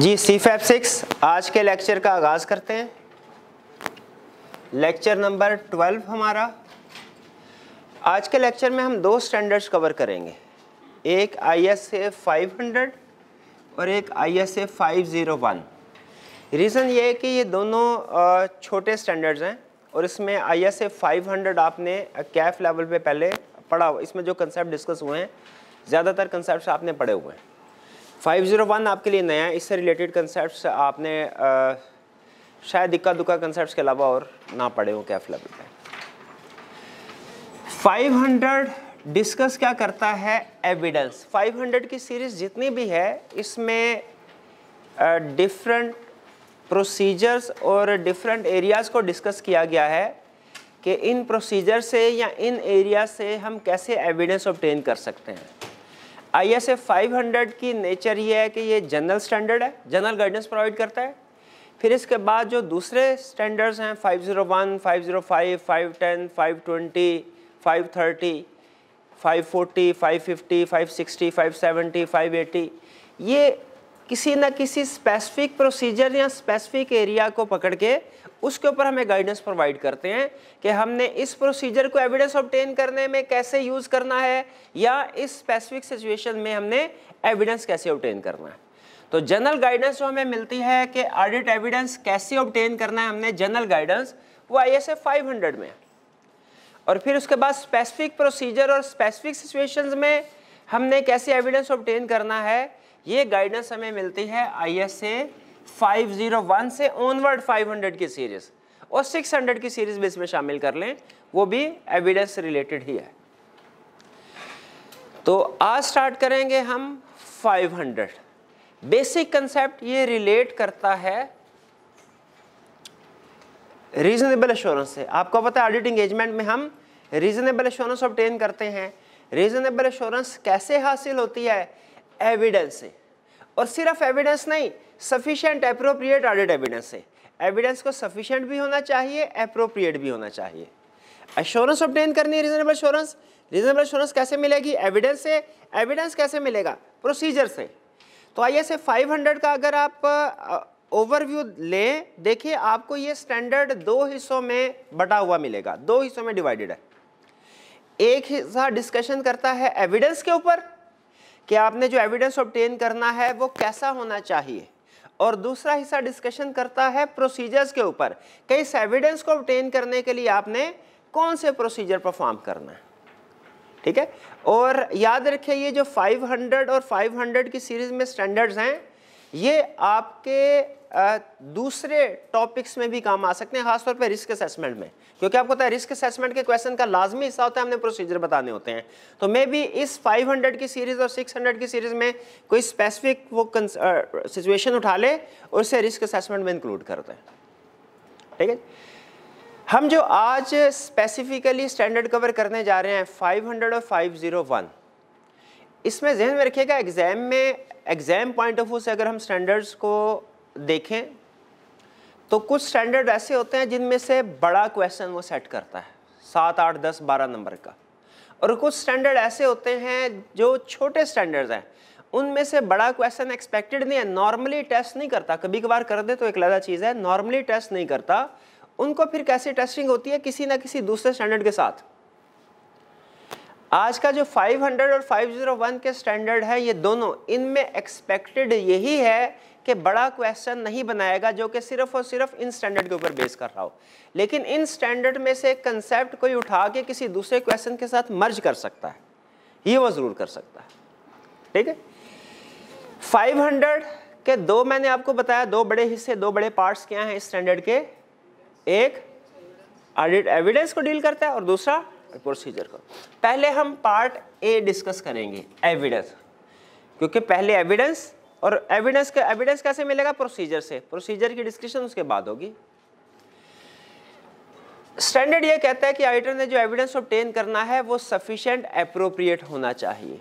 जी सी fap six आज के lecture का आगाज़ करते हैं लेक्चर नंबर ट्वेल्व हमारा आज के लेक्चर में हम दो स्टैंडर्ड्स कवर करेंगे एक I S A five hundred और एक I S A five zero one reason ये है कि ये दोनों छोटे स्टैंडर्ड्स हैं और इसमें I S A five hundred आपने कैफ लेवल पे पहले पढ़ा इसमें जो कंसेप्ट डिस्कस हुए हैं ज़्यादातर कंसेप्ट आपने पढ़े हुए हैं 501 आपके लिए नया इससे रिलेटेड कंसेप्ट आपने आ, शायद इक्का दुक्का कंसेप्ट के अलावा और ना पढ़े हो कैफ लेवल पे 500 डिस्कस क्या करता है एविडेंस 500 की सीरीज जितनी भी है इसमें डिफरेंट प्रोसीजर्स और डिफरेंट एरियाज़ को डिस्कस किया गया है कि इन प्रोसीजर से या इन एरिया से हम कैसे एविडेंस ऑब्टेन कर सकते हैं आई एस एफ फाइव की नेचर ये है कि ये जनरल स्टैंडर्ड है जनरल गाइडेंस प्रोवाइड करता है फिर इसके बाद जो दूसरे स्टैंडर्ड्स हैं 501, 505, 510, 520, 530, 540, 550, 560, 570, 580 ये किसी ना किसी स्पेसिफिक प्रोसीजर या स्पेसिफिक एरिया को पकड़ के उसके ऊपर हमें गाइडेंस प्रोवाइड करते हैं कि हमने इस प्रोसीजर को एविडेंस ऑब्टेन करने में कैसे यूज़ करना है या इस स्पेसिफिक सिचुएशन में हमने एविडेंस कैसे ऑब्टेन करना है तो जनरल गाइडेंस जो हमें मिलती है कि ऑडिट एविडेंस कैसे ऑब्टेन करना है हमने जनरल गाइडेंस वो आई एस में और फिर उसके बाद स्पेसिफिक प्रोसीजर और स्पेसिफिक सिचुएशन में हमने कैसे एविडेंस ऑब्टेन करना है ये गाइडेंस हमें मिलती है आई एस 501 से ऑनवर्ड 500 की सीरीज और 600 की सीरीज भी इसमें शामिल कर लें वो भी एविडेंस रिलेटेड ही है तो आज स्टार्ट करेंगे हम 500 बेसिक कंसेप्ट ये रिलेट करता है रीजनेबल एश्योरेंस से आपको पता है ऑडिट इंगेजमेंट में हम रीजनेबल एश्योरेंस ऑब्टेन करते हैं रीजनेबल एश्योरेंस कैसे हासिल होती है एविडेंस से और सिर्फ एविडेंस नहीं सफिशेंट अप्रोप्रिएट ऑडिट एविडेंस है एविडेंस को सफिशेंट भी होना चाहिए अप्रोप्रिएट भी होना चाहिए एश्योरेंस ऑप्टेन करनी है रीजनेबल एश्योरेंस रीजनेबल एश्योरेंस कैसे मिलेगी एविडेंस से एविडेंस कैसे मिलेगा प्रोसीजर से तो आइए फाइव हंड्रेड का अगर आप ओवरव्यू लें देखिए आपको ये स्टैंडर्ड दो हिस्सों में बटा हुआ मिलेगा दो हिस्सों में डिवाइडेड है एक हिस्सा डिस्कशन करता है एविडेंस के ऊपर कि आपने जो एविडेंस ऑप्टेन करना है वो कैसा होना चाहिए और दूसरा हिस्सा डिस्कशन करता है प्रोसीजर्स के ऊपर कई इस एविडेंस को ऑब्टेन करने के लिए आपने कौन से प्रोसीजर परफॉर्म करना है ठीक है और याद रखिए ये जो 500 और 500 की सीरीज में स्टैंडर्ड्स हैं ये आपके दूसरे टॉपिक्स में भी काम आ सकते हैं खासतौर पे रिस्क असेसमेंट में क्योंकि आपको पता है रिस्क असेसमेंट के क्वेश्चन का लाजमी हिस्सा होता है हमने प्रोसीजर बताने होते हैं तो मे बी इस 500 की सीरीज़ और 600 की सीरीज़ में कोई स्पेसिफिक वो सिचुएशन उठा ले और उसे रिस्क असेसमेंट में इंक्लूड कर दें ठीक है हम जो आज स्पेसिफिकली स्टैंडर्ड कवर करने जा रहे हैं फाइव और फाइव इसमें जहन में रखिएगा एग्ज़ाम में एग्ज़ाम पॉइंट ऑफ व्यू से अगर हम स्टैंडर्ड्स को देखें तो कुछ स्टैंडर्ड ऐसे होते हैं जिनमें से बड़ा क्वेश्चन वो सेट करता है सात आठ दस बारह नंबर का और कुछ स्टैंडर्ड ऐसे होते हैं जो छोटे स्टैंडर्ड्स हैं उनमें से बड़ा क्वेश्चन एक्सपेक्टेड नहीं है नॉर्मली टेस्ट नहीं करता कभी कभार कर दे तो एक लदा चीज़ है नॉर्मली टेस्ट नहीं करता उनको फिर कैसे टेस्टिंग होती है किसी ना किसी दूसरे स्टैंडर्ड के साथ आज का जो 500 और 501 के स्टैंडर्ड है ये दोनों इनमें एक्सपेक्टेड यही है कि बड़ा क्वेश्चन नहीं बनाएगा जो कि सिर्फ और सिर्फ इन स्टैंडर्ड के ऊपर बेस कर रहा हो लेकिन इन स्टैंडर्ड में से कंसेप्ट कोई उठा के किसी दूसरे क्वेश्चन के साथ मर्ज कर सकता है ये वो ज़रूर कर सकता है ठीक है 500 के दो मैंने आपको बताया दो बड़े हिस्से दो बड़े पार्ट्स क्या हैं स्टैंडर्ड के एक ऑडिट एविडेंस को डील करता है और दूसरा प्रोसीजर को पहले हम पार्ट ए डिस्कस करेंगे एविडेंस क्योंकि पहले एविडेंस और एविडेंस का एविडेंस कैसे मिलेगा प्रोसीजर से प्रोसीजर की डिस्कशन उसके बाद होगी स्टैंडर्ड ये कहता है कि ऑडिटर ने जो एविडेंस ऑप्टेन करना है वो सफिशिएंट अप्रोप्रिएट होना चाहिए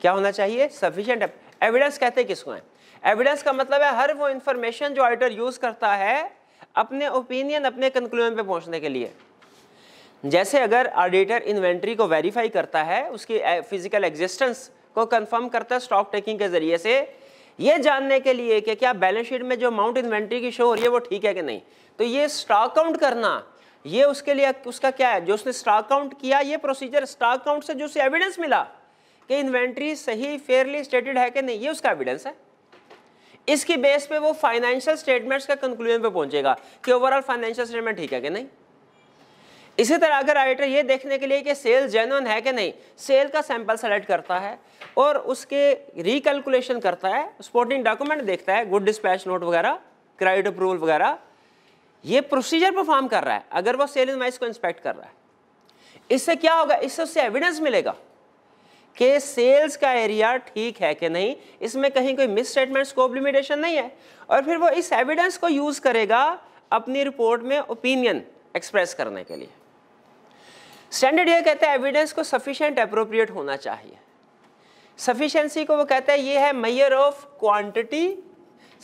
क्या होना चाहिए सफिशिएंट एविडेंस कहते हैं किसको है एविडेंस का मतलब है हर वो इंफॉर्मेशन जो ऑडिटर यूज़ करता है अपने ओपिनियन अपने कंक्लूजन पे पहुंचने के लिए जैसे अगर ऑडिटर इन्वेंट्री को वेरीफाई करता है उसकी फिजिकल एग्जिस्टेंस को कंफर्म करता है स्टॉक टेकिंग के जरिए से ये जानने के लिए कि क्या बैलेंस शीट में जो अमाउंट इन्वेंट्री की शो हो रही है वो ठीक है कि नहीं तो ये स्टॉक काउंट करना ये उसके लिए उसका क्या है जो उसने स्टॉक काउंट किया ये प्रोसीजर स्टॉक काउंट से जो उसे एविडेंस मिला कि इन्वेंट्री सही फेयरली स्टेटेड है कि नहीं ये उसका एविडेंस है इसकी बेस पे वो फाइनेंशियल स्टेटमेंट्स का कंक्लूजन पे पहुंचेगा कि ओवरऑल फाइनेंशियल स्टेटमेंट ठीक है कि नहीं इसी तरह अगर आइटर ये देखने के लिए कि सेल जेनवन है कि नहीं सेल का सैंपल सेलेक्ट करता है और उसके रिकलकुलेशन करता है स्पोर्टिंग डॉक्यूमेंट देखता है गुड डिस्पैच नोट वगैरह क्रेडिट अप्रूवल वगैरह ये प्रोसीजर परफॉर्म कर रहा है अगर वो सेल इनवाइस को इंस्पेक्ट कर रहा है इससे क्या होगा इससे उससे एविडेंस मिलेगा कि सेल्स का एरिया ठीक है कि नहीं इसमें कहीं कोई मिस स्टेटमेंट स्कोप लिमिटेशन नहीं है और फिर वो इस एविडेंस को यूज़ करेगा अपनी रिपोर्ट में ओपिनियन एक्सप्रेस करने के लिए स्टैंडर्ड ये कहता है एविडेंस को सफिशेंट अप्रोप्रिएट होना चाहिए सफिशेंसी को वो कहता है ये है measure of quantity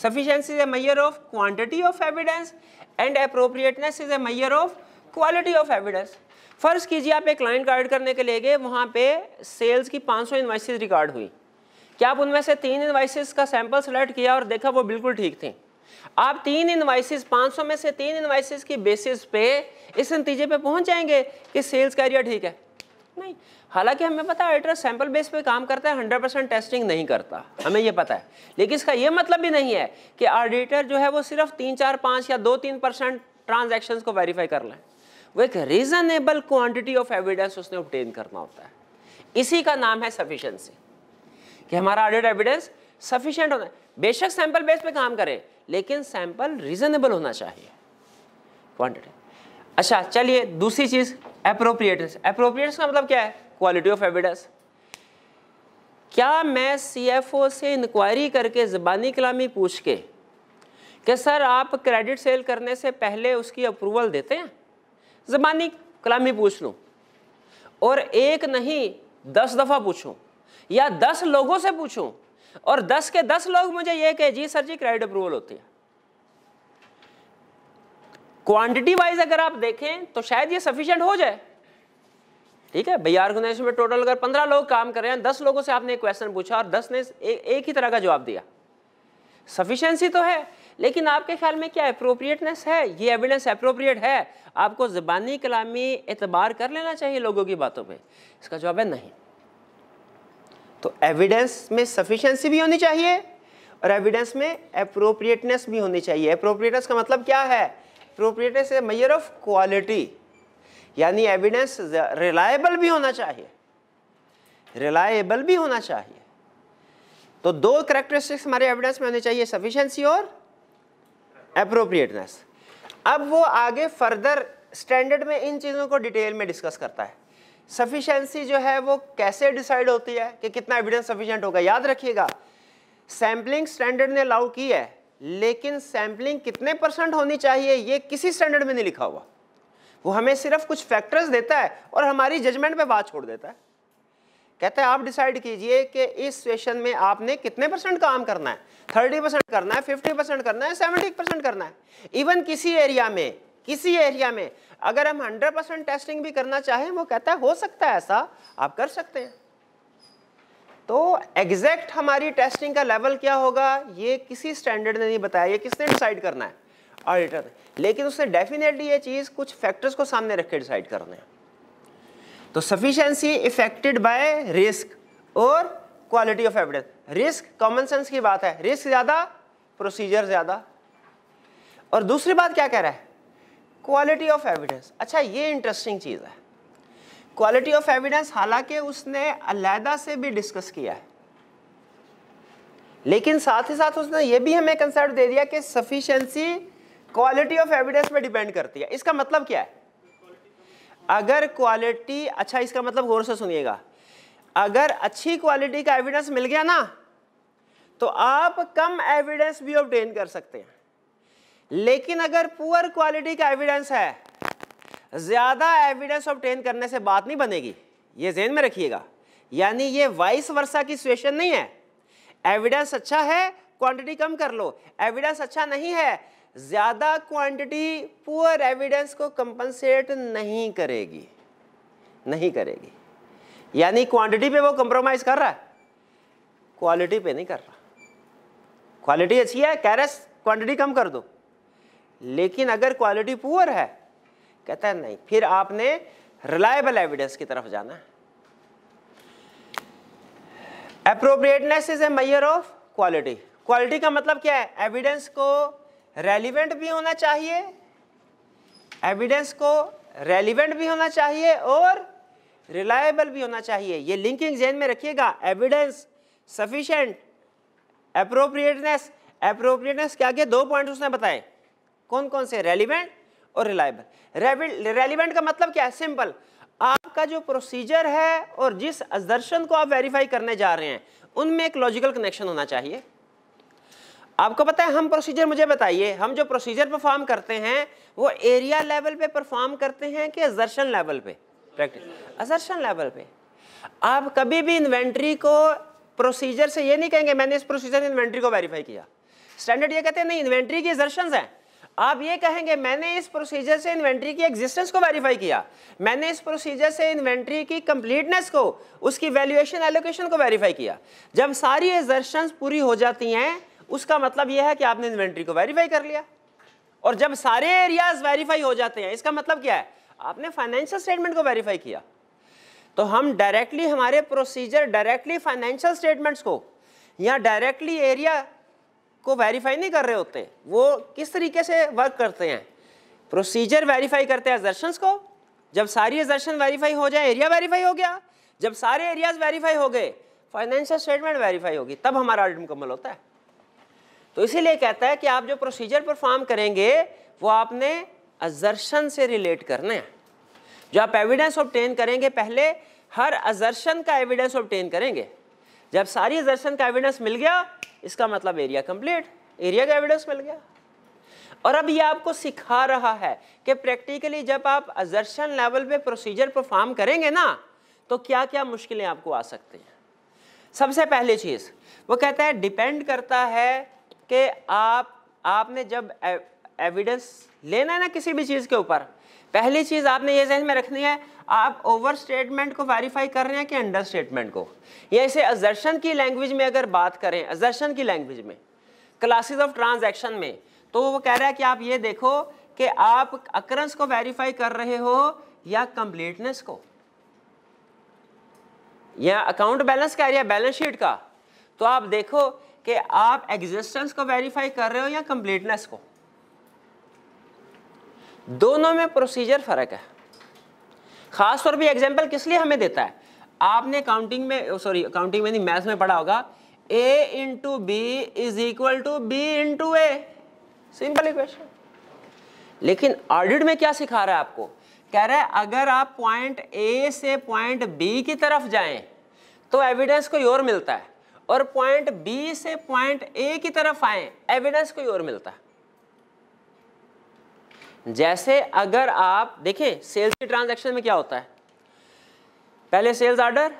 sufficiency is a measure of quantity of evidence and appropriateness is a measure of quality of evidence फ़र्ज़ कीजिए आप एक क्लाइंट गाइड करने के लिए गए वहाँ पे सेल्स की 500 सौ इन्वाइसिस रिकॉर्ड हुई क्या आप उनमें से तीन इन्वाइसिस का सैंपल सेलेक्ट किया और देखा वो बिल्कुल ठीक थी आप तीन इन्वाइसिस 500 में से तीन इन्वाइसिस की बेसिस पे इस नतीजे पे पहुंच जाएंगे कि सेल्स कैरियर ठीक है नहीं हालांकि हमें पता है एड्रेस सैंपल बेस पे काम करता है 100 परसेंट टेस्टिंग नहीं करता हमें ये पता है लेकिन इसका ये मतलब भी नहीं है कि ऑडिटर जो है वो सिर्फ तीन चार पाँच या दो तीन परसेंट ट्रांजेक्शन को वेरीफाई कर लें वो एक रीजनेबल क्वान्टिटी ऑफ एविडेंस उसने ऑप्टेन करना होता है इसी का नाम है सफिशेंसी कि हमारा ऑडिट एविडेंस सफिशेंट होना है बेशक सैंपल बेस पे काम करें लेकिन सैंपल रीजनेबल होना चाहिए क्वांटिटी अच्छा चलिए दूसरी चीज़ अप्रोप्रिएटनेस अप्रोप्रिएटनेस का मतलब क्या है क्वालिटी ऑफ एविडेंस क्या मैं सीएफओ से इंक्वायरी करके ज़बानी कलामी पूछ के कि सर आप क्रेडिट सेल करने से पहले उसकी अप्रूवल देते हैं ज़बानी कलामी पूछ लूँ और एक नहीं दस दफ़ा पूछूँ या दस लोगों से पूछूँ और दस के दस लोग मुझे ये कहे जी सर जी क्रेडिट अप्रूवल होती है क्वांटिटी वाइज अगर आप देखें तो शायद ये सफिशियंट हो जाए ठीक है भैया ऑर्गेनाइजेशन में टोटल अगर पंद्रह लोग काम कर रहे हैं दस लोगों से आपने एक क्वेश्चन पूछा और दस ने ए, एक ही तरह का जवाब दिया सफिशियंसी तो है लेकिन आपके ख्याल में क्या अप्रोप्रिएटनेस है ये एविडेंस अप्रोप्रिएट है आपको ज़बानी कलामी एतबार कर लेना चाहिए लोगों की बातों पे इसका जवाब है नहीं तो एविडेंस में सफिशेंसी भी होनी चाहिए और एविडेंस में अप्रोप्रिएटनेस भी होनी चाहिए अप्रोप्रिएटनेस का मतलब क्या है appropriateness a measure of quality यानी एविडेंस रिलायबल भी होना चाहिए रिलायबल भी होना चाहिए तो दो करेक्टरिस्टिक्स हमारे एविडेंस में होने चाहिए सफिशेंसी और अप्रोप्रिएटनेस अब वो आगे फर्दर स्टैंडर्ड में इन चीज़ों को डिटेल में डिस्कस करता है सफिशेंसी जो है वो कैसे डिसाइड होती है कि कितना एविडेंस सफिशियंट होगा याद रखिएगा सैम्पलिंग स्टैंडर्ड ने अलाउ की है लेकिन सैम्पलिंग कितने परसेंट होनी चाहिए ये किसी स्टैंडर्ड में नहीं लिखा हुआ वो हमें सिर्फ कुछ फैक्टर्स देता है और हमारी जजमेंट पे बात छोड़ देता है कहता है आप डिसाइड कीजिए कि इस सेशन में आपने कितने परसेंट काम करना है थर्टी परसेंट करना है फिफ्टी परसेंट करना है सेवेंटी परसेंट करना है इवन किसी एरिया में किसी एरिया में अगर हम 100 परसेंट टेस्टिंग भी करना चाहें वो कहता है हो सकता है ऐसा आप कर सकते हैं तो एग्जैक्ट हमारी टेस्टिंग का लेवल क्या होगा ये किसी स्टैंडर्ड ने नहीं बताया ये किसने डिसाइड करना है ऑडिटर लेकिन उसने डेफिनेटली ये चीज़ कुछ फैक्टर्स को सामने रख के डिसाइड करना है तो सफिशेंसी इफेक्टेड बाय रिस्क और quality of evidence risk common sense की बात है रिस्क ज़्यादा प्रोसीजर ज़्यादा और दूसरी बात क्या कह रहा है क्वालिटी ऑफ एविडेंस अच्छा ये इंटरेस्टिंग चीज़ है क्वालिटी ऑफ एविडेंस हालांकि उसने अलहदा से भी डिस्कस किया है लेकिन साथ ही साथ उसने ये भी हमें कंसर्ट दे दिया कि सफिशेंसी क्वालिटी ऑफ एविडेंस पे डिपेंड करती है इसका मतलब क्या है अगर क्वालिटी अच्छा इसका मतलब गौर से सुनिएगा अगर अच्छी क्वालिटी का एविडेंस मिल गया ना तो आप कम एविडेंस भी ऑब्टेन कर सकते हैं लेकिन अगर पुअर क्वालिटी का एविडेंस है ज़्यादा एविडेंस ऑप्टेन करने से बात नहीं बनेगी ये जेन में रखिएगा यानी ये वाइस वर्षा की सिचुएशन नहीं है एविडेंस अच्छा है क्वांटिटी कम कर लो एविडेंस अच्छा नहीं है ज़्यादा क्वांटिटी पुअर एविडेंस को कंपनसेट नहीं करेगी नहीं करेगी यानी क्वांटिटी पे वो कंप्रोमाइज कर रहा है क्वालिटी पे नहीं कर रहा क्वालिटी अच्छी है कह रहे क्वांटिटी कम कर दो लेकिन अगर क्वालिटी पुअर है कहता है नहीं फिर आपने रिलायबल एविडेंस की तरफ जाना है appropriateness is a measure of quality quality का मतलब क्या है एविडेंस को रेलिवेंट भी होना चाहिए एविडेंस को रेलिवेंट भी होना चाहिए और रिलायबल भी होना चाहिए ये लिंकिंग जेन में रखिएगा एविडेंस सफिशेंट अप्रोप्रिएटनेस अप्रोप्रिएटनेस क्या क्या दो पॉइंट उसने बताए कौन कौन से रेलिवेंट और रिलायबल रेलिवेंट का मतलब क्या है सिंपल आपका जो प्रोसीजर है और जिस दर्शन को आप वेरीफाई करने जा रहे हैं उनमें एक लॉजिकल कनेक्शन होना चाहिए आपको पता है हम प्रोसीजर मुझे बताइए हम जो प्रोसीजर परफॉर्म करते हैं वो एरिया लेवल पे परफॉर्म करते हैं कि असर्शन लेवल पे प्रैक्टिस असर्शन लेवल पे आप कभी भी इन्वेंट्री को प्रोसीजर से ये नहीं कहेंगे मैंने इस प्रोसीजर इन्वेंट्री को वेरीफाई किया स्टैंडर्ड ये कहते हैं नहीं इन्वेंट्री की असर्शन हैं आप ये कहेंगे मैंने इस प्रोसीजर से इन्वेंट्री की एग्जिस्टेंस को वेरीफाई किया मैंने इस प्रोसीजर से इन्वेंट्री की कंप्लीटनेस को उसकी वैल्यूएशन एलोकेशन को वेरीफाई किया जब सारी एजर्शंस पूरी हो जाती हैं उसका मतलब यह है कि आपने इन्वेंट्री को वेरीफाई कर लिया और जब सारे एरियाज वेरीफाई हो जाते हैं इसका मतलब क्या है आपने फाइनेंशियल स्टेटमेंट को वेरीफाई किया तो हम डायरेक्टली हमारे प्रोसीजर डायरेक्टली फाइनेंशियल स्टेटमेंट्स को या डायरेक्टली एरिया को वेरीफाई नहीं कर रहे होते वो किस तरीके से वर्क करते हैं प्रोसीजर वेरीफाई करते हैं एजर्शन को जब सारी एजर्शन वेरीफाई हो जाए एरिया वेरीफाई हो गया जब सारे एरियाज वेरीफाई हो गए फाइनेंशियल स्टेटमेंट वेरीफाई होगी तब हमारा ऑडिट मुकम्मल होता है तो इसीलिए कहता है कि आप जो प्रोसीजर परफॉर्म करेंगे वो आपने अजर्शन से रिलेट करने हैं जो आप एविडेंस ऑब्टेन करेंगे पहले हर अजर्शन का एविडेंस ऑब्टेन करेंगे जब सारी दर्शन का एविडेंस मिल गया इसका मतलब एरिया कंप्लीट एरिया का एविडेंस मिल गया और अब ये आपको सिखा रहा है कि प्रैक्टिकली जब आप अजर्शन लेवल पे प्रोसीजर परफॉर्म करेंगे ना तो क्या क्या मुश्किलें आपको आ सकती हैं सबसे पहली चीज़ वो कहता है डिपेंड करता है कि आप आपने जब एविडेंस लेना है ना किसी भी चीज़ के ऊपर पहली चीज़ आपने ये जहन में रखनी है आप ओवर स्टेटमेंट को वेरीफाई कर रहे हैं कि अंडर स्टेटमेंट को या इसे अजर्शन की लैंग्वेज में अगर बात करें अजर्शन की लैंग्वेज में क्लासेस ऑफ ट्रांजैक्शन में तो वो कह रहा है कि आप ये देखो कि आप अक्रंस को वेरीफाई कर रहे हो या कंप्लीटनेस को या अकाउंट बैलेंस का है बैलेंस शीट का तो आप देखो कि आप एग्जिस्टेंस को वेरीफाई कर रहे हो या कंप्लीटनेस को दोनों में प्रोसीजर फ़र्क है ख़ास तौर पर एग्जाम्पल किस लिए हमें देता है आपने काउंटिंग में सॉरी काउंटिंग में नहीं मैथ्स में पढ़ा होगा A into B is equal to B into A simple equation लेकिन ऑडिट में क्या सिखा रहा है आपको कह रहा है अगर आप पॉइंट ए से पॉइंट बी की तरफ जाएं तो एविडेंस कोई और मिलता है और पॉइंट बी से पॉइंट ए की तरफ आए एविडेंस कोई और मिलता है जैसे अगर आप देखें सेल्स की ट्रांजैक्शन में क्या होता है पहले सेल्स ऑर्डर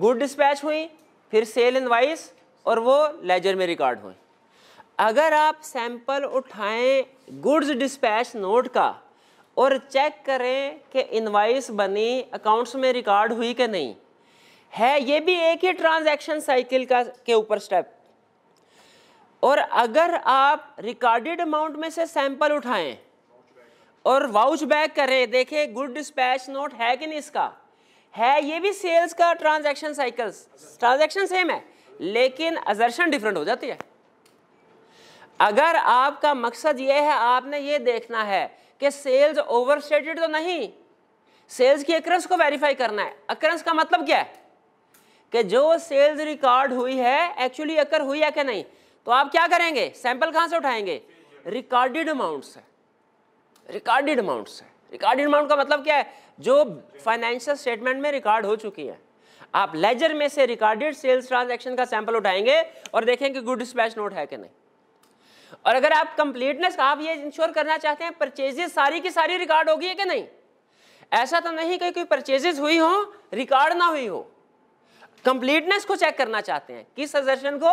गुड डिस्पैच हुई फिर सेल इनवाइस और वो लेजर में रिकॉर्ड हुई अगर आप सैंपल उठाएं गुड्स डिस्पैच नोट का और चेक करें कि इनवाइस बनी अकाउंट्स में रिकॉर्ड हुई कि नहीं है ये भी एक ही ट्रांजैक्शन साइकिल का के ऊपर स्टेप और अगर आप रिकॉर्डेड अमाउंट में से सैंपल उठाएं और वाउच बैक करें देखे गुड डिस्पैच नोट है कि नहीं इसका है ये भी सेल्स का ट्रांजैक्शन साइकिल्स ट्रांजैक्शन सेम है लेकिन अजर्शन डिफरेंट हो जाती है अगर आपका मकसद ये है आपने ये देखना है कि सेल्स ओवर तो नहीं सेल्स की अक्रंस को वेरीफाई करना है अक्रंस का मतलब क्या है कि जो सेल्स रिकॉर्ड हुई है एक्चुअली अकर हुई है कि नहीं तो आप क्या करेंगे सैंपल कहां से उठाएंगे रिकॉर्डेड अमाउंट से रिकॉर्डेड अमाउंट्स है रिकॉर्डेड अमाउंट का मतलब क्या है जो फाइनेंशियल स्टेटमेंट में रिकॉर्ड हो चुकी है आप लेजर में से रिकॉर्डेड सेल्स ट्रांजेक्शन का सैंपल उठाएंगे और देखेंगे गुड स्पैच नोट है कि नहीं और अगर आप कंप्लीटनेस आप ये इंश्योर करना चाहते हैं परचेजेस सारी की सारी रिकॉर्ड होगी है कि नहीं ऐसा तो नहीं कि कोई परचेजेस हुई हो रिकॉर्ड ना हुई हो कंप्लीटनेस को चेक करना चाहते हैं किस सजेशन को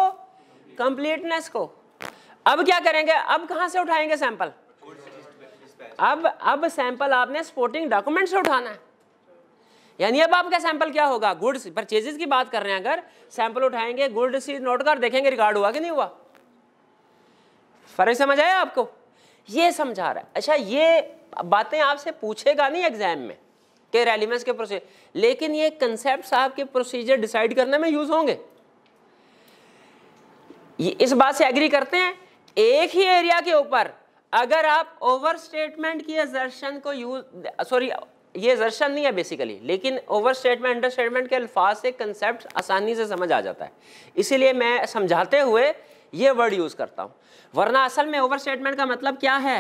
कंप्लीटनेस को अब क्या करेंगे अब कहां से उठाएंगे सैंपल अब अब सैंपल आपने स्पोर्टिंग डॉक्यूमेंट से उठाना है यानी अब आपका सैंपल क्या होगा गुड्स परचेजेस की बात कर रहे हैं अगर सैंपल उठाएंगे गुड्स इज नोट कर देखेंगे रिकॉर्ड हुआ कि नहीं हुआ फर्क समझ आया आपको ये समझा रहा है अच्छा ये बातें आपसे पूछेगा नहीं एग्जाम में के रेलिमेंस के प्रोसीजर लेकिन ये कंसेप्ट आपके प्रोसीजर डिसाइड करने में यूज होंगे ये इस बात से एग्री करते हैं एक ही एरिया के ऊपर अगर आप ओवर स्टेटमेंट की एजर्शन को यूज सॉरी ये जर्शन नहीं है बेसिकली लेकिन ओवर स्टेटमेंट अंडर स्टेटमेंट के अल्फाज से कंसेप्ट आसानी से समझ आ जाता है इसीलिए मैं समझाते हुए ये वर्ड यूज़ करता हूँ वरना असल में ओवर स्टेटमेंट का मतलब क्या है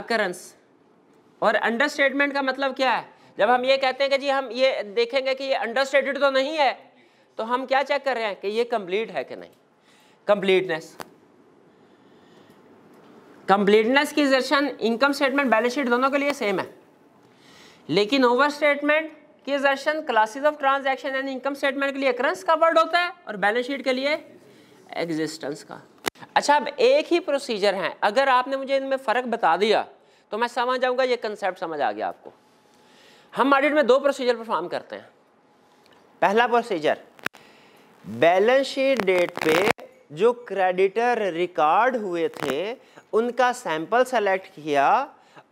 अकरंस और अंडर स्टेटमेंट का मतलब क्या है जब हम ये कहते हैं कि जी हम ये देखेंगे कि ये अंडर स्टेटेड तो नहीं है तो हम क्या चेक कर रहे हैं कि ये कंप्लीट है कि नहीं कंप्लीटनेस कंप्लीटनेस की assertion income statement balance sheet दोनों के लिए सेम है लेकिन ओवर स्टेटमेंट की assertion classes of transaction and income statement के लिए करंस का वर्ड होता है और बैलेंस शीट के लिए एग्जिस्टेंस का अच्छा अब एक ही प्रोसीजर है अगर आपने मुझे इनमें फ़र्क बता दिया तो मैं समझ जाऊँगा ये कंसेप्ट समझ आ गया आपको हम ऑडिट में दो प्रोसीजर परफॉर्म करते हैं पहला प्रोसीजर बैलेंस शीट डेट पे जो क्रेडिटर रिकॉर्ड हुए थे उनका सैंपल सेलेक्ट किया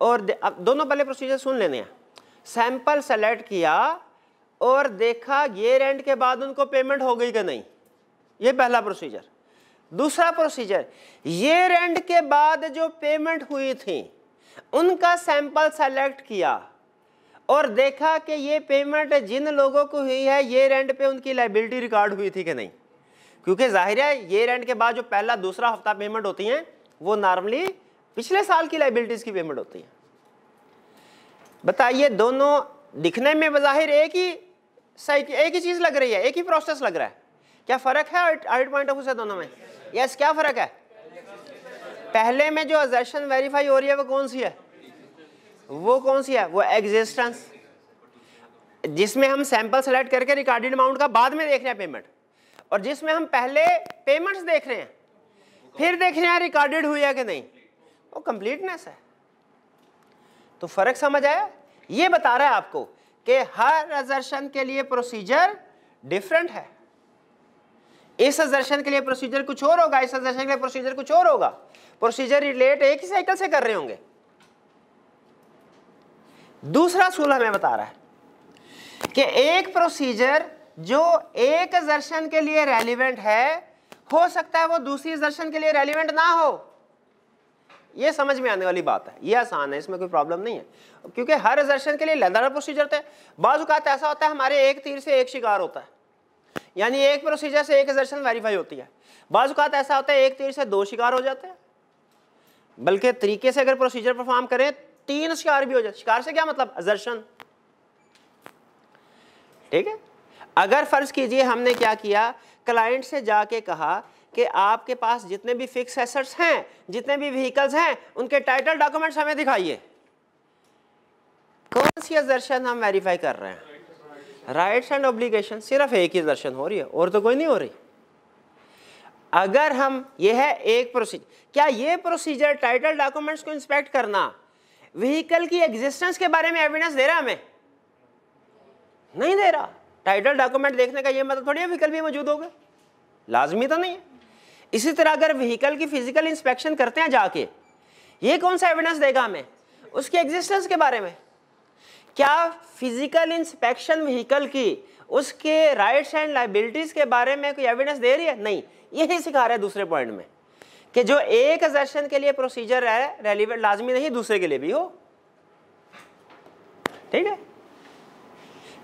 और अब दोनों पहले प्रोसीजर सुन लेने हैं सैंपल सेलेक्ट किया और देखा ये रेंट के बाद उनको पेमेंट हो गई कि नहीं ये पहला प्रोसीजर दूसरा प्रोसीजर ये रेंट के बाद जो पेमेंट हुई थी उनका सैंपल सेलेक्ट किया और देखा कि ये पेमेंट जिन लोगों को हुई है ये रेंट पे उनकी लाइबिलिटी रिकॉर्ड हुई थी कि नहीं क्योंकि जाहिर है ये रेंट के बाद जो पहला दूसरा हफ्ता पेमेंट होती हैं वो नॉर्मली पिछले साल की लाइबिलिटीज़ की पेमेंट होती है बताइए दोनों दिखने में बज़ाहिर एक ही सही एक ही चीज़ लग रही है एक ही प्रोसेस लग रहा है क्या फ़र्क है ऑडिट पॉइंट ऑफ व्यू से दोनों में यस क्या फ़र्क है पहले में जो एजेशन वेरीफाई हो रही है वो कौन सी है वो कौन सी है वो एग्जिस्टेंस जिसमें हम सैंपल सेलेक्ट करके रिकॉर्डेड अमाउंट का बाद में देख रहे हैं पेमेंट और जिसमें हम पहले पेमेंट्स देख रहे हैं फिर देखने यहाँ रिकॉर्डेड हुई है कि नहीं वो कंप्लीटनेस है तो फर्क समझ आया ये बता रहा है आपको कि हर अजर्शन के लिए प्रोसीजर डिफरेंट है इस अजर्शन के लिए प्रोसीजर कुछ और होगा इस अजर्शन के लिए प्रोसीजर कुछ और होगा प्रोसीजर रिलेट एक ही साइकिल से कर रहे होंगे दूसरा सूल हमें बता रहा है कि एक प्रोसीजर जो एक दर्शन के लिए रेलिवेंट है हो सकता है वो दूसरी दर्शन के लिए रेलिवेंट ना हो ये समझ में आने वाली बात है ये आसान है इसमें कोई प्रॉब्लम नहीं है क्योंकि हर दर्शन के लिए लदारा प्रोसीजर थे बाजूकात ऐसा होता है हमारे एक तीर से एक शिकार होता है यानी एक प्रोसीजर से एक दर्शन वेरीफाई होती है बाजूकात ऐसा होता है एक तीर से दो शिकार हो जाते हैं बल्कि तरीके से अगर प्रोसीजर परफॉर्म करें तीन शिकार भी हो जाए शिकार से क्या मतलब दर्शन ठीक है अगर फर्ज कीजिए हमने क्या किया क्लाइंट से जाके कहा कि आपके पास जितने भी फिक्स एसेट्स हैं जितने भी व्हीकल्स हैं उनके टाइटल डॉक्यूमेंट्स हमें दिखाइए कौन सी दर्शन हम वेरीफाई कर रहे हैं राइट्स एंड ऑब्लिगेशन सिर्फ एक ही दर्शन हो रही है और तो कोई नहीं हो रही अगर हम यह है एक प्रोसीजर क्या यह प्रोसीजर टाइटल डॉक्यूमेंट्स को इंस्पेक्ट करना व्हीकल की एग्जिस्टेंस के बारे में एविडेंस दे रहा हमें नहीं दे रहा टाइटल डॉक्यूमेंट देखने का ये मतलब थोड़ी व्हीकल भी मौजूद होगा लाजमी तो नहीं है इसी तरह अगर व्हीकल की फिजिकल इंस्पेक्शन करते हैं जाके ये कौन सा एविडेंस देगा हमें उसके एग्जिस्टेंस के बारे में क्या फिजिकल इंस्पेक्शन व्हीकल की उसके राइट्स एंड लाइबिलिटीज के बारे में कोई एविडेंस दे रही है नहीं यही सिखा रहा है दूसरे पॉइंट में कि जो एक एजेशन के लिए प्रोसीजर है रेलिवेंट लाजमी नहीं दूसरे के लिए भी हो ठीक है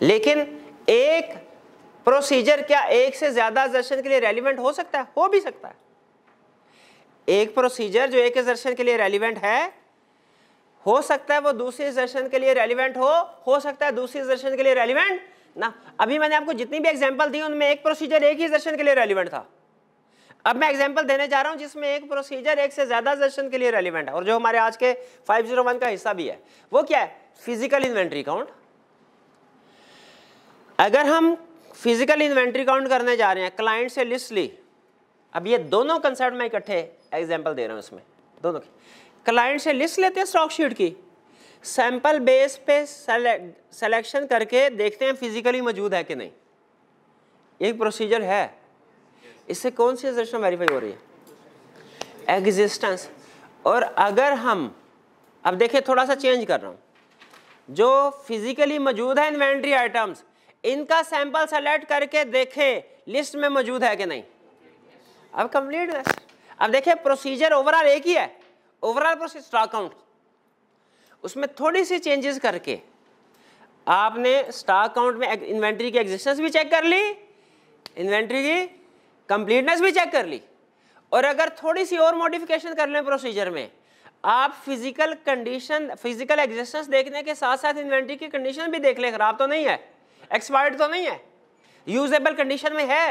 लेकिन एक प्रोसीजर क्या एक से ज्यादा एजर्शन के लिए रेलिवेंट हो सकता है हो भी सकता है एक प्रोसीजर जो एक एजर्शन के लिए रेलिवेंट है हो सकता है वो दूसरे एजर्शन के लिए रेलिवेंट हो हो सकता है दूसरे एजर्शन के लिए रेलिवेंट ना अभी मैंने आपको जितनी भी एग्जाम्पल दी उनमें एक प्रोसीजर एक ही एजर्शन के लिए रेलिवेंट था अब मैं एग्जाम्पल देने जा रहा हूं जिसमें एक प्रोसीजर एक से ज्यादा एजर्शन के लिए रेलिवेंट है और जो हमारे आज के फाइव का हिस्सा भी है वो क्या है फिजिकल इन्वेंट्री अकाउंट अगर हम फिजिकल इन्वेंट्री काउंट करने जा रहे हैं क्लाइंट से लिस्ट ली अब ये दोनों कंसर्ट में इकट्ठे एग्जाम्पल दे रहा हूँ इसमें दोनों की क्लाइंट से लिस्ट लेते हैं स्टॉक शीट की सैंपल बेस पे सेलेक्शन करके देखते हैं फिजिकली मौजूद है कि नहीं एक प्रोसीजर है इससे कौन सी एग्जिस्टेंस वेरीफाई हो रही है एग्जिस्टेंस और अगर हम अब देखिए थोड़ा सा चेंज कर रहा हूँ जो फिजिकली मौजूद है इन्वेंट्री आइटम्स इनका सैंपल सेलेक्ट करके देखें लिस्ट में मौजूद है कि नहीं अब कंप्लीट है अब देखें प्रोसीजर ओवरऑल एक ही है ओवरऑल प्रोसीजर स्टॉक काउंट उसमें थोड़ी सी चेंजेस करके आपने स्टॉक काउंट में इन्वेंट्री की एग्जिस्टेंस भी चेक कर ली इन्वेंट्री की कंप्लीटनेस भी चेक कर ली और अगर थोड़ी सी और मॉडिफिकेशन कर लें प्रोसीजर में आप फिजिकल कंडीशन फिजिकल एग्जिस्टेंस देखने के साथ साथ इन्वेंट्री की कंडीशन भी देख लें खराब तो नहीं है एक्सपायर्ड तो नहीं है यूजेबल कंडीशन में है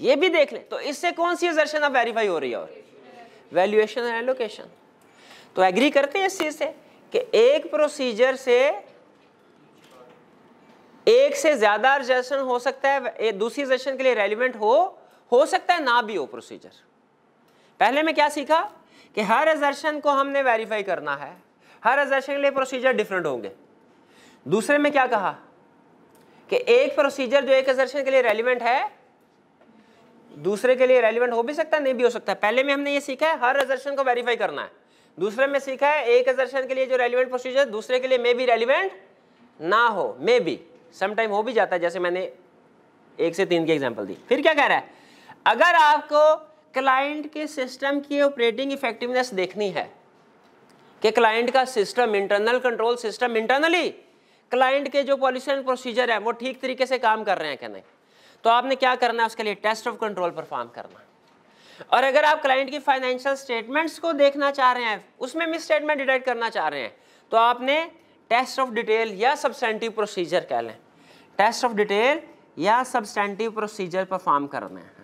ये भी देख लें तो इससे कौन सी एजर्शन अब वेरीफाई हो रही है और वैल्यूएशन एंड एलोकेशन तो एग्री करते हैं इस चीज़ से कि एक प्रोसीजर से एक से ज़्यादा रिजर्शन हो सकता है दूसरी रिजर्शन के लिए रेलिवेंट हो हो सकता है ना भी हो प्रोसीजर पहले मैं क्या सीखा कि हर एजर्शन को हमने वेरीफाई करना है हर एजर्शन के लिए प्रोसीजर डिफरेंट होंगे दूसरे में क्या कहा कि एक प्रोसीजर जो एक एजर्शन के लिए रेलिवेंट है दूसरे के लिए रेलिवेंट हो भी सकता है नहीं भी हो सकता है पहले में हमने ये सीखा है हर एजर्शन को वेरीफाई करना है दूसरे में सीखा है एक एजर्शन के लिए जो रेलिवेंट प्रोसीजर दूसरे के लिए मे भी रेलिवेंट ना हो मे बी समटाइम हो भी जाता है जैसे मैंने एक से तीन की एग्जाम्पल दी फिर क्या कह रहा है अगर आपको क्लाइंट के सिस्टम की ऑपरेटिंग इफेक्टिवनेस देखनी है कि क्लाइंट का system internal control system internally client के जो पॉलिसी एंड प्रोसीजर है वो ठीक तरीके से काम कर रहे हैं क्या नहीं तो आपने क्या करना है उसके लिए टेस्ट ऑफ कंट्रोल परफॉर्म करना और अगर आप क्लाइंट की फाइनेंशियल स्टेटमेंट्स को देखना चाह रहे हैं उसमें मिस स्टेटमेंट डिटेक्ट करना चाह रहे हैं तो आपने टेस्ट ऑफ डिटेल या सब्सटेंटिव प्रोसीजर कह लें टेस्ट ऑफ डिटेल या सब्सटेंटिव प्रोसीजर परफॉर्म करना है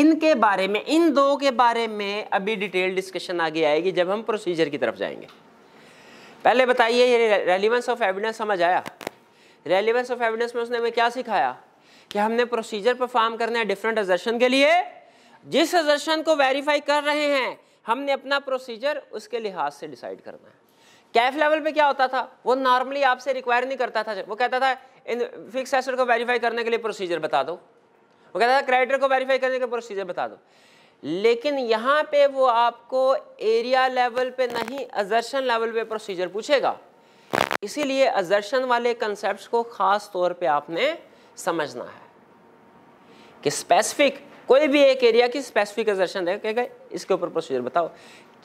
इनके बारे में इन दो के बारे में अभी डिटेल डिस्कशन आगे आएगी जब हम प्रोसीजर की तरफ जाएंगे पहले बताइए ये रेलिवेंस ऑफ एविडेंस समझ आया रेलिवेंस ऑफ एविडेंस में उसने हमें क्या सिखाया कि हमने प्रोसीजर परफॉर्म करना है डिफरेंट एजर्शन के लिए जिस एजर्शन को वेरीफाई कर रहे हैं हमने अपना प्रोसीजर उसके लिहाज से डिसाइड करना है कैफ लेवल पे क्या होता था वो नॉर्मली आपसे रिक्वायर नहीं करता था वो कहता था इन फिक्स एसर को वेरीफाई करने के लिए प्रोसीजर बता दो वो कहता था क्रेडिटर को वेरीफाई करने के प्रोसीजर बता दो लेकिन यहाँ पे वो आपको एरिया लेवल पे नहीं अजर्शन लेवल पे प्रोसीजर पूछेगा इसीलिए अजर्शन वाले कंसेप्ट को ख़ास तौर पे आपने समझना है कि स्पेसिफिक कोई भी एक एरिया की स्पेसिफिक अजर्शन देखेगा इसके ऊपर प्रोसीजर बताओ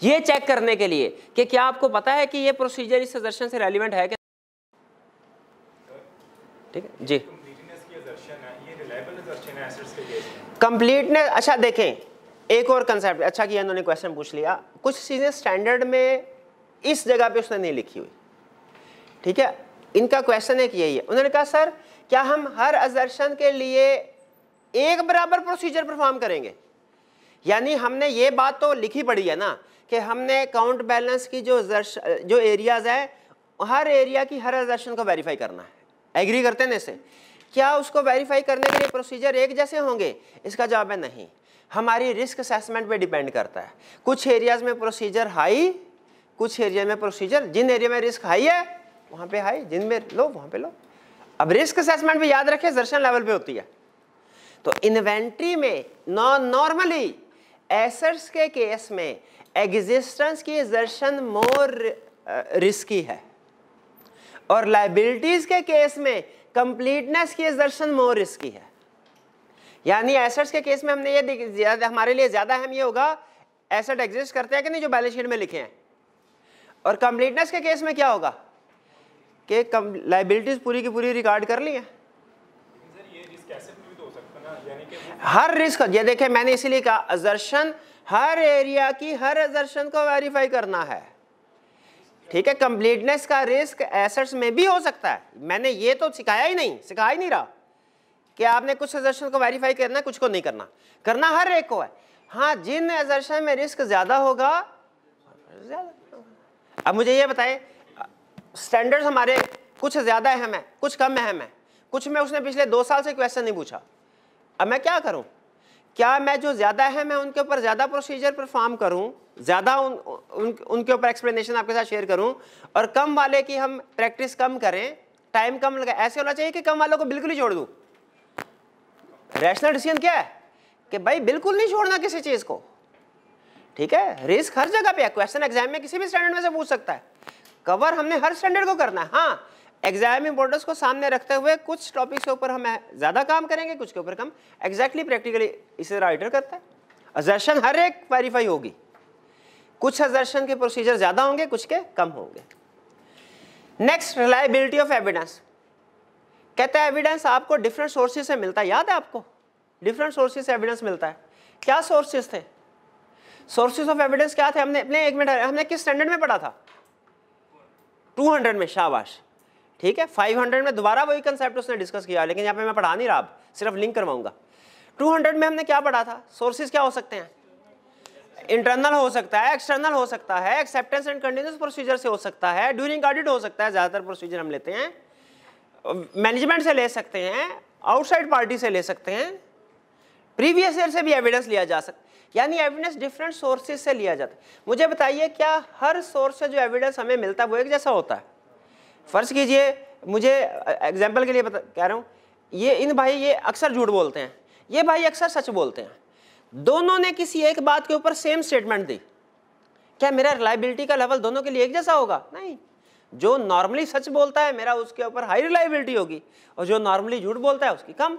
ये चेक करने के लिए कि क्या आपको पता है कि ये प्रोसीजर इस अजर्शन से रेलिवेंट है कि ठीक है जी कंप्लीटनेस अच्छा देखें एक और कंसेप्ट अच्छा किया इन्होंने क्वेश्चन पूछ लिया कुछ चीज़ें स्टैंडर्ड में इस जगह पे उसने नहीं लिखी हुई ठीक है इनका क्वेश्चन एक यही है उन्होंने कहा सर क्या हम हर अजर्शन के लिए एक बराबर प्रोसीजर परफॉर्म करेंगे यानी हमने ये बात तो लिखी पड़ी है ना कि हमने काउंट बैलेंस की जो जो एरियाज है हर एरिया की हर अजर्शन को वेरीफाई करना है एग्री करते हैं इसे क्या उसको वेरीफाई करने के लिए प्रोसीजर एक जैसे होंगे इसका जवाब है नहीं हमारी रिस्क असेसमेंट पे डिपेंड करता है कुछ एरियाज में प्रोसीजर हाई कुछ एरिया में प्रोसीजर जिन एरिया में रिस्क हाई है वहां पे हाई जिन में लो वहां पे लो अब रिस्क असेसमेंट भी याद रखें जर्शन लेवल पे होती है तो इन्वेंट्री में नॉर्मली एसर्स के केस में एग्जिस्टेंस की दर्शन मोर रिस्की है और लाइबिलिटीज के केस में कंप्लीटनेस की दर्शन मोर रिस्की है यानी एसेट्स के केस में हमने ये हमारे लिए ज़्यादा अहम ये होगा एसेट एग्जिस्ट करते हैं कि नहीं जो बैलेंस शीट में लिखे हैं और कंप्लीटनेस के केस में क्या होगा कि लाइबिलिटीज पूरी की पूरी रिकॉर्ड कर ली है हर रिस्क ये देखे मैंने इसीलिए कहा अजर्शन हर एरिया की हर अजर्शन को वेरीफाई करना है ठीक है कंप्लीटनेस का रिस्क एसेट्स में भी हो सकता है मैंने ये तो सिखाया ही नहीं सिखाया ही नहीं रहा कि आपने कुछ एजर्शन को वेरीफाई करना है कुछ को नहीं करना करना हर एक को है हाँ जिन एजर्शन में रिस्क ज़्यादा होगा ज़्यादा अब मुझे ये बताएं स्टैंडर्ड्स हमारे कुछ ज़्यादा अहम है कुछ कम अहम है कुछ में उसने पिछले दो साल से क्वेश्चन नहीं पूछा अब मैं क्या करूं क्या मैं जो ज़्यादा है मैं उनके ऊपर ज़्यादा प्रोसीजर परफॉर्म करूं ज़्यादा उन, उन उनके ऊपर एक्सप्लेनेशन आपके साथ शेयर करूं और कम वाले की हम प्रैक्टिस कम करें टाइम कम लगा ऐसे होना चाहिए कि कम वालों को बिल्कुल ही छोड़ दूँ रैशनल डिसीजन क्या है कि भाई बिल्कुल नहीं छोड़ना किसी चीज़ को ठीक है रिस्क हर जगह पे है क्वेश्चन एग्जाम में किसी भी स्टैंडर्ड में से पूछ सकता है कवर हमने हर स्टैंडर्ड को करना है हाँ एग्जाम इंपॉर्टेंस को सामने रखते हुए कुछ टॉपिक्स के ऊपर हम ज़्यादा काम करेंगे कुछ के ऊपर कम एग्जैक्टली प्रैक्टिकली इसे राइटर करता है अजर्शन हर एक वेरीफाई होगी कुछ अजर्शन के प्रोसीजर ज़्यादा होंगे कुछ के कम होंगे नेक्स्ट रिलायबिलिटी ऑफ एविडेंस कहते हैं एविडेंस आपको डिफरेंट सोर्सेज से मिलता है याद है आपको डिफरेंट सोर्सेज से एविडेंस मिलता है क्या सोर्सेज थे सोर्सेज ऑफ एविडेंस क्या थे हमने अपने एक मिनट हमने किस स्टैंडर्ड में पढ़ा था 200 में शाबाश ठीक है 500 में दोबारा वही कंसेप्ट उसने डिस्कस किया लेकिन यहाँ पे मैं पढ़ा नहीं रहा अब सिर्फ लिंक करवाऊंगा 200 में हमने क्या पढ़ा था सोर्सेज क्या हो सकते हैं इंटरनल हो सकता है एक्सटर्नल हो सकता है एक्सेप्टेंस एंड कंटिन्यूस प्रोसीजर से हो सकता है ड्यूरिंग ऑडिट हो सकता है ज़्यादातर प्रोसीजर हम लेते हैं मैनेजमेंट से ले सकते हैं आउटसाइड पार्टी से ले सकते हैं प्रीवियस ईयर से भी एविडेंस लिया जा सकता यानी एविडेंस डिफरेंट सोर्सेज से लिया जाता है मुझे बताइए क्या हर सोर्स से जो एविडेंस हमें मिलता है वो एक जैसा होता है फ़र्ज़ कीजिए मुझे एग्जाम्पल के लिए बता कह रहा हूँ ये इन भाई ये अक्सर झूठ बोलते हैं ये भाई अक्सर सच बोलते हैं दोनों ने किसी एक बात के ऊपर सेम स्टेटमेंट दी क्या मेरा रिलायबिलिटी का लेवल दोनों के लिए एक जैसा होगा नहीं जो नॉर्मली सच बोलता है मेरा उसके ऊपर हाई रिलायबिलिटी होगी और जो नॉर्मली झूठ बोलता है उसकी कम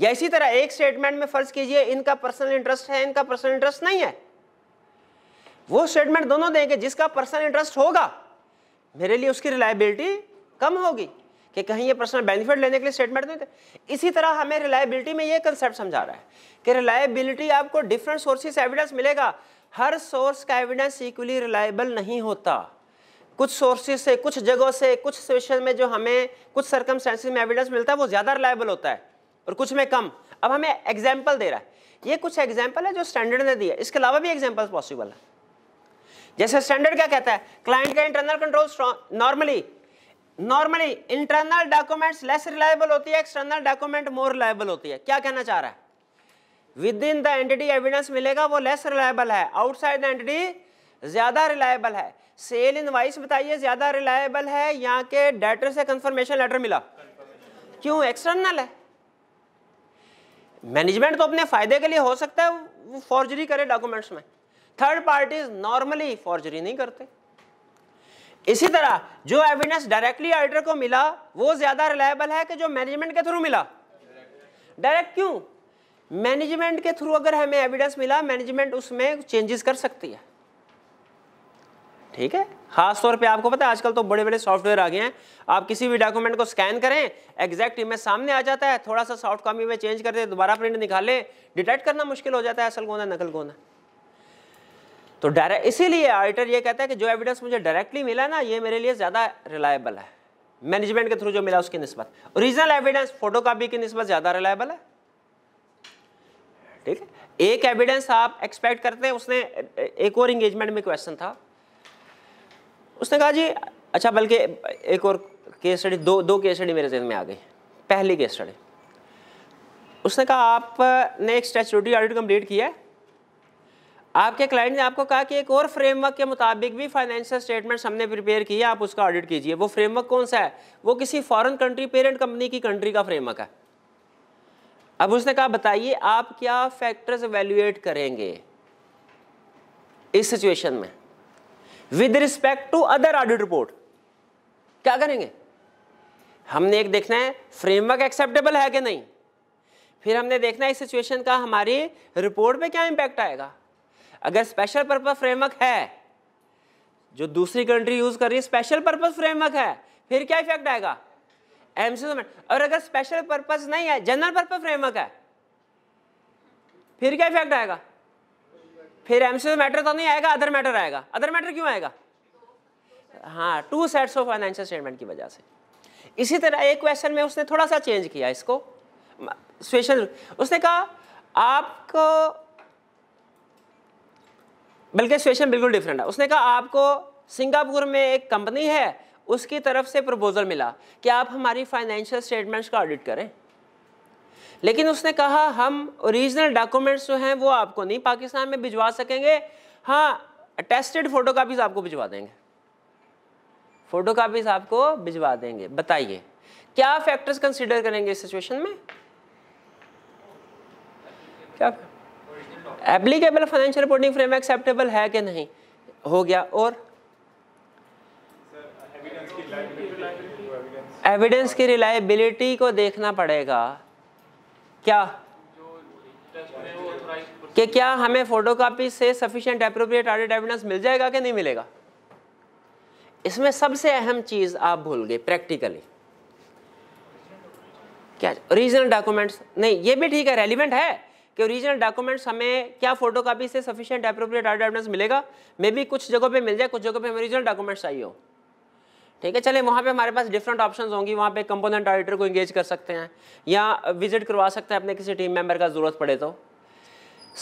या इसी तरह एक स्टेटमेंट में फर्ज कीजिए इनका पर्सनल इंटरेस्ट है इनका पर्सनल इंटरेस्ट नहीं है वो स्टेटमेंट दोनों देंगे जिसका पर्सनल इंटरेस्ट होगा मेरे लिए उसकी रिलायबिलिटी कम होगी कि कहीं ये पर्सनल बेनिफिट लेने के लिए स्टेटमेंट नहीं देते इसी तरह हमें रिलायबिलिटी में ये कंसेप्ट समझा रहा है कि रिलायबिलिटी आपको डिफरेंट सोर्सेस एविडेंस मिलेगा हर सोर्स का एविडेंस इक्वली रिलायबल नहीं होता कुछ सोर्सेज से कुछ जगहों से कुछ सिचुएशन में जो हमें कुछ सरकम में एविडेंस मिलता है वो ज़्यादा रिलायबल होता है और कुछ में कम अब हमें एग्जाम्पल दे रहा है ये कुछ एग्जाम्पल है जो स्टैंडर्ड ने दिया इसके अलावा भी एग्जाम्पल पॉसिबल है जैसे स्टैंडर्ड क्या कहता है क्लाइंट का internal control normally normally internal documents less reliable होती है एक्सटर्नल डॉक्यूमेंट मोर रिलायबल होती है क्या कहना चाह रहा है within the entity evidence मिलेगा वो लेस रिलायबल है आउटसाइड द एंटिटी ज़्यादा रिलायबल है सेल इनवाइस बताइए ज़्यादा रिलायबल है यहाँ के डेटर से कंफर्मेशन लेटर मिला क्यों एक्सटर्नल है मैनेजमेंट तो अपने फायदे के लिए हो सकता है वो फॉर्जरी करे डॉक्यूमेंट्स में थर्ड पार्टीज नॉर्मली फॉर्जरी नहीं करते इसी तरह जो एविडेंस डायरेक्टली ऑडिटर को मिला वो ज़्यादा रिलायबल है कि जो मैनेजमेंट के थ्रू मिला डायरेक्ट क्यों मैनेजमेंट के थ्रू अगर हमें एविडेंस मिला मैनेजमेंट उसमें चेंजेस कर सकती है ठीक है खास तौर पे आपको पता है आजकल तो बड़े बड़े सॉफ्टवेयर आ गए हैं आप किसी भी डॉक्यूमेंट को स्कैन करें एग्जैक्ट इमेज सामने आ जाता है थोड़ा सा सॉफ्ट कॉपी में चेंज कर दे दोबारा प्रिंट निकाले डिटेक्ट करना मुश्किल हो जाता है असल कौन है नकल कौन है तो डायरेक्ट इसीलिए ऑडिटर ये कहता है कि जो एविडेंस मुझे डायरेक्टली मिला ना ये मेरे लिए ज़्यादा रिलायबल है मैनेजमेंट के थ्रू जो मिला उसकी नस्बत ओरिजिनल एविडेंस फोटो की नस्बत ज़्यादा रिलायबल है ठीक है एक एविडेंस आप एक्सपेक्ट करते हैं उसने एक और इंगेजमेंट में क्वेश्चन था उसने कहा जी अच्छा बल्कि एक और केस स्टडी दो दो केस स्टडी मेरे जहन में आ गई पहली केस स्टडी उसने कहा आपने एक स्टैचूटरी ऑडिट कंप्लीट किया है आपके क्लाइंट ने आपको कहा कि एक और फ्रेमवर्क के मुताबिक भी फाइनेंशियल स्टेटमेंट्स हमने प्रिपेयर किए आप उसका ऑडिट कीजिए वो फ्रेमवर्क कौन सा है वो किसी फॉरेन कंट्री पेरेंट कंपनी की कंट्री का फ्रेमवर्क है अब उसने कहा बताइए आप क्या फैक्टर्स वैल्यूएट करेंगे इस सिचुएशन में with respect to other audit report क्या करेंगे हमने एक देखना है फ्रेमवर्क एक्सेप्टेबल है कि नहीं फिर हमने देखना है इस सिचुएशन का हमारी रिपोर्ट पे क्या इंपैक्ट आएगा अगर स्पेशल पर्पज फ्रेमवर्क है जो दूसरी कंट्री यूज कर रही है स्पेशल पर्पज फ्रेमवर्क है फिर क्या इफेक्ट आएगा एमसी और अगर स्पेशल पर्पज नहीं है जनरल पर्पज फ्रेमवर्क है फिर क्या इफेक्ट आएगा फिर एमसीक्यू मैटर तो नहीं आएगा अदर मैटर आएगा अदर मैटर क्यों आएगा हाँ two sets of financial statement की वजह से इसी तरह एक क्वेश्चन में उसने थोड़ा सा चेंज किया इसको स्पेशल उसने कहा आपको बल्कि सिचुएशन बिल्कुल डिफरेंट है उसने कहा आपको सिंगापुर में एक कंपनी है उसकी तरफ से प्रपोजल मिला कि आप हमारी फाइनेंशियल स्टेटमेंट्स का ऑडिट करें लेकिन उसने कहा हम ओरिजिनल डॉक्यूमेंट्स जो हैं वो आपको नहीं पाकिस्तान में भिजवा सकेंगे हाँ अटेस्टेड फ़ोटो कापीज़ आपको भिजवा देंगे फ़ोटो कापीज़ आपको भिजवा देंगे बताइए क्या फैक्टर्स कंसिडर करेंगे इस सिचुएशन में क्या applicable financial reporting frame acceptable है कि नहीं हो गया और एविडेंस की रिलायबिलिटी को देखना पड़ेगा क्या कि क्या हमें फोटोकॉपी से सफिशिएंट अप्रोप्रिएट ऑडिट एविडेंस मिल जाएगा कि नहीं मिलेगा इसमें सबसे अहम चीज़ आप भूल गए प्रैक्टिकली क्या ओरिजिनल डॉक्यूमेंट्स नहीं ये भी ठीक है रेलिवेंट है कि ओरिजिनल डॉक्यूमेंट्स हमें क्या फोटोकॉपी से सफिशिएंट अप्रोप्रिएट ऑडिट एविडेंस मिलेगा मे भी कुछ जगहों पे मिल जाए कुछ जगहों पे हमें ओरिजिनल डॉक्यूमेंट्स चाहिए हो ठीक है चले वहाँ पे हमारे पास डिफरेंट ऑप्शंस होंगी वहाँ पे कंपोनेंट ऑडिटर को इंगेज कर सकते हैं या विजिट करवा सकते हैं अपने किसी टीम मेंबर का ज़रूरत पड़े तो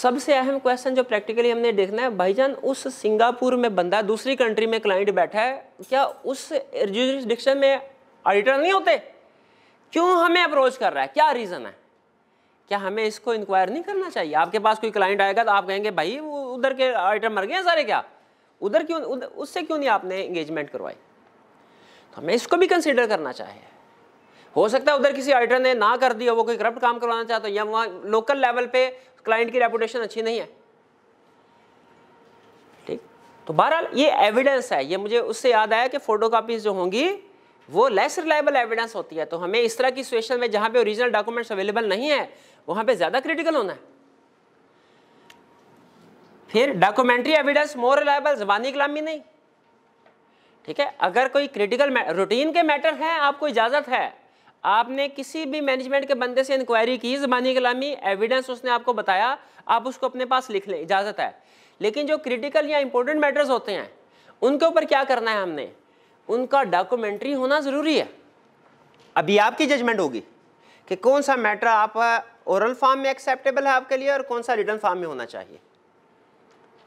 सबसे अहम क्वेश्चन जो प्रैक्टिकली हमने देखना है भाईजान उस सिंगापुर में बंदा दूसरी कंट्री में क्लाइंट बैठा है क्या उस जुडिक्शन में ऑडिटर नहीं होते क्यों हमें अप्रोच कर रहा है क्या रीज़न है क्या हमें इसको इंक्वायर नहीं करना चाहिए आपके पास कोई क्लाइंट आएगा तो आप कहेंगे भाई वो उधर के ऑडिटर मर गए हैं सारे क्या उधर क्यों उससे क्यों नहीं आपने इंगेजमेंट करवाई हमें इसको भी कंसिडर करना चाहिए हो सकता है उधर किसी ऑडिटर ने ना कर दिया वो कोई करप्ट काम करवाना चाहता हो या वहाँ लोकल लेवल पे क्लाइंट की रेपुटेशन अच्छी नहीं है ठीक तो बहरहाल ये एविडेंस है ये मुझे उससे याद आया कि फोटो जो होंगी वो लेस रिलायबल एविडेंस होती है तो हमें इस तरह की सिचुएशन में जहाँ पे ओरिजिनल डॉक्यूमेंट्स अवेलेबल नहीं है वहाँ पर ज़्यादा क्रिटिकल होना है फिर डॉक्यूमेंट्री एविडेंस मोर रिलायबल जबानी कलामी नहीं ठीक है अगर कोई क्रिटिकल रूटीन के मैटर हैं आपको इजाज़त है आपने किसी भी मैनेजमेंट के बंदे से इंक्वायरी की जबानी कलामी एविडेंस उसने आपको बताया आप उसको अपने पास लिख लें इजाज़त है लेकिन जो क्रिटिकल या इंपॉर्टेंट मैटर्स होते हैं उनके ऊपर क्या करना है हमने उनका डॉक्यूमेंट्री होना ज़रूरी है अभी आपकी जजमेंट होगी कि कौन सा मैटर आप ओरल फॉर्म में एक्सेप्टेबल है आपके लिए और कौन सा रिटर्न फॉर्म में होना चाहिए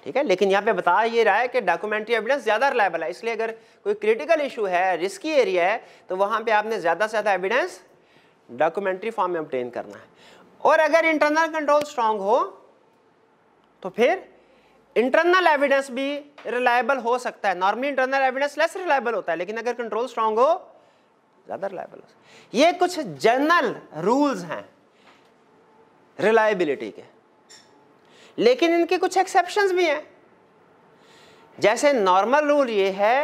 ठीक है लेकिन यहाँ पे बता ये रहा है कि डॉक्यूमेंट्री एविडेंस ज़्यादा रिलायबल है इसलिए अगर कोई क्रिटिकल इशू है रिस्की एरिया है तो वहाँ पर आपने ज़्यादा से ज़्यादा एविडेंस डॉक्यूमेंट्री फॉर्म में ऑप्टेन करना है और अगर इंटरनल कंट्रोल स्ट्रांग हो तो फिर इंटरनल एविडेंस भी रिलायबल हो सकता है normally internal evidence less reliable होता है लेकिन अगर कंट्रोल स्ट्रांग हो ज़्यादा रिलायबल हो ये कुछ जनरल रूल्स हैं रिलायबिलिटी के लेकिन इनके कुछ एक्सेप्शन भी हैं जैसे नॉर्मल रूल ये है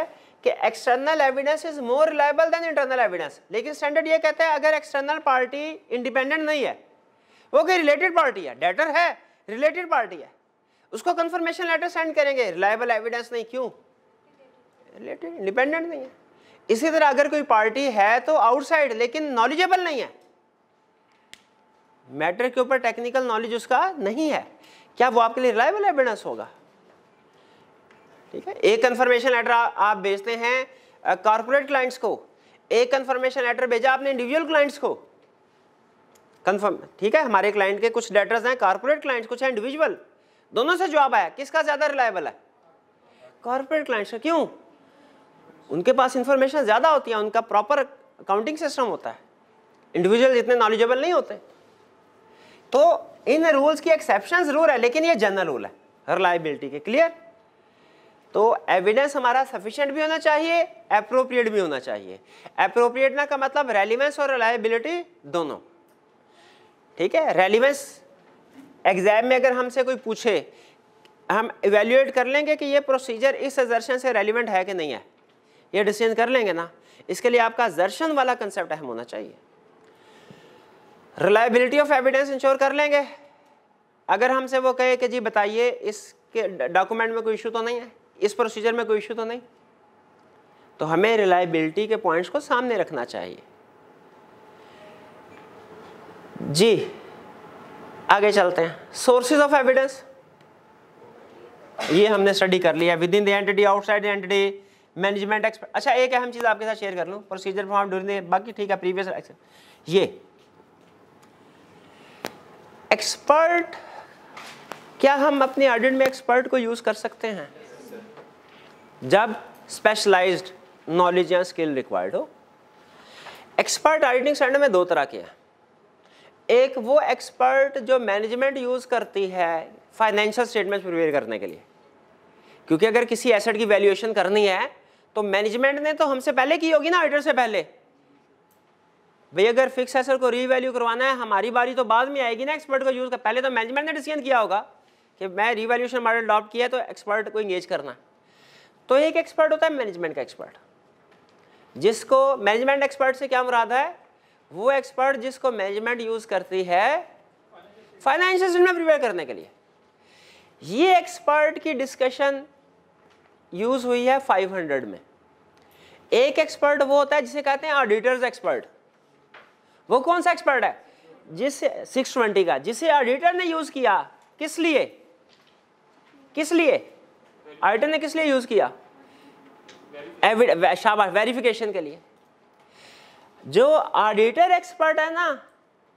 कि external evidence is more reliable than internal evidence लेकिन स्टैंडर्ड ये कहता है अगर एक्सटर्नल पार्टी इंडिपेंडेंट नहीं है वो कोई रिलेटेड पार्टी है डेटर है रिलेटेड पार्टी है उसको कंफर्मेशन लेटर सेंड करेंगे रिलायबल एविडेंस नहीं क्यों रिलेटेड इंडिपेंडेंट नहीं है इसी तरह अगर कोई पार्टी है तो आउटसाइड लेकिन नॉलेजेबल नहीं है मैटर के ऊपर टेक्निकल नॉलेज उसका नहीं है क्या वो आपके लिए रिलायबल एविडेंस होगा ठीक है एक कंफर्मेशन लेटर आप भेजते हैं कॉर्पोरेट क्लाइंट्स को एक कंफर्मेशन लेटर भेजा आपने इंडिविजुअल क्लाइंट्स को कंफर्म ठीक है हमारे क्लाइंट के कुछ लेटर्स हैं कॉर्पोरेट क्लाइंट्स कुछ हैं इंडिविजुअल दोनों से जवाब आया किसका ज़्यादा रिलायबल है कॉर्पोरेट क्लाइंट्स का क्यों उनके पास इंफॉर्मेशन ज़्यादा होती है उनका प्रॉपर अकाउंटिंग सिस्टम होता है इंडिविजुअल इतने नॉलेजेबल नहीं होते तो इन रूल्स की एक्सेप्शन ज़रूर है लेकिन ये जनरल रूल है रिलायबिलिटी के क्लियर तो एविडेंस हमारा सफिशेंट भी होना चाहिए अप्रोप्रिएट भी होना चाहिए अप्रोप्रिएट ना का मतलब रेलिवेंस और रिलायबिलिटी दोनों ठीक है रेलिवेंस एग्जाम में अगर हमसे कोई पूछे हम इवेल्यूएट कर लेंगे कि ये प्रोसीजर इस एजर्शन से रेलिवेंट है कि नहीं है ये डिसीजन कर लेंगे ना इसके लिए आपका जर्शन वाला कंसेप्ट अहम होना चाहिए रिलायबिलिटी ऑफ एविडेंस इंश्योर कर लेंगे अगर हमसे वो कहे कि जी बताइए इसके डॉक्यूमेंट में कोई इशू तो नहीं है इस प्रोसीजर में कोई इशू तो नहीं तो हमें रिलायबिलिटी के पॉइंट्स को सामने रखना चाहिए जी आगे चलते हैं सोर्सेज ऑफ एविडेंस ये हमने स्टडी कर लिया within the entity outside the entity management expert अच्छा एक अहम चीज़ आपके साथ शेयर कर लूँ प्रोसीजर फॉर्म ड्यूरिंग बाकी ठीक है प्रीवियस ये एक्सपर्ट क्या हम अपने ऑडिट में एक्सपर्ट को यूज़ कर सकते हैं जब स्पेशलाइज्ड नॉलेज या स्किल रिक्वायर्ड हो एक्सपर्ट ऑडिटिंग सेंटर में दो तरह के हैं एक वो एक्सपर्ट जो मैनेजमेंट यूज़ करती है फाइनेंशियल स्टेटमेंट प्रिपेयर करने के लिए क्योंकि अगर किसी एसेट की वैल्यूएशन करनी है तो मैनेजमेंट ने तो हमसे पहले की होगी ना ऑडिटर से पहले भाई अगर फिक्स एसर को रीवैल्यू करवाना है हमारी बारी तो बाद में आएगी ना एक्सपर्ट को यूज़ कर पहले तो मैनेजमेंट ने डिसीजन किया होगा कि मैं रीवैल्यूशन मॉडल अडॉप्ट किया तो एक्सपर्ट को इंगेज करना तो एक एक्सपर्ट होता है मैनेजमेंट का एक्सपर्ट जिसको मैनेजमेंट एक्सपर्ट से क्या मुराद है वो एक्सपर्ट जिसको मैनेजमेंट यूज़ करती है फाइनेंशियल सिस्टम प्रिपेयर करने के लिए ये एक्सपर्ट की डिस्कशन यूज़ हुई है 500 में एक एक्सपर्ट वो होता है जिसे कहते हैं ऑडिटर्स एक्सपर्ट वो कौन सा एक्सपर्ट है जिस ट्वेंटी का जिसे ऑडिटर ने यूज किया किस लिए किस लिए ऑडिटर ने किस लिए यूज किया शाबाश वेरिफिकेशन के लिए जो ऑडिटर एक्सपर्ट है ना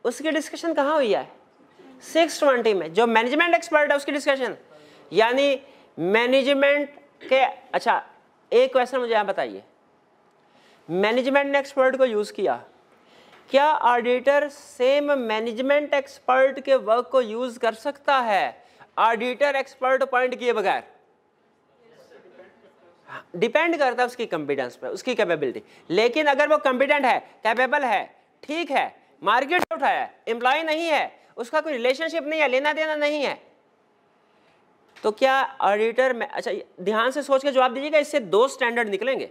उसकी डिस्कशन कहाँ हुई है सिक्स ट्वेंटी में जो मैनेजमेंट एक्सपर्ट है उसकी डिस्कशन यानी मैनेजमेंट के अच्छा एक क्वेश्चन मुझे यहाँ बताइए मैनेजमेंट ने एक्सपर्ट को यूज़ किया क्या ऑडिटर सेम मैनेजमेंट एक्सपर्ट के वर्क को यूज कर सकता है ऑडिटर एक्सपर्ट अपॉइंट किए बगैर डिपेंड करता है उसकी कॉम्पिटेंस पर उसकी कैपेबिलिटी लेकिन अगर वो कॉम्पिटेंट है कैपेबल है ठीक है मार्केट से उठाया है एम्प्लॉय नहीं है उसका कोई रिलेशनशिप नहीं है लेना देना नहीं है तो क्या ऑडिटर में अच्छा ध्यान से सोच के जवाब दीजिएगा इससे दो स्टैंडर्ड निकलेंगे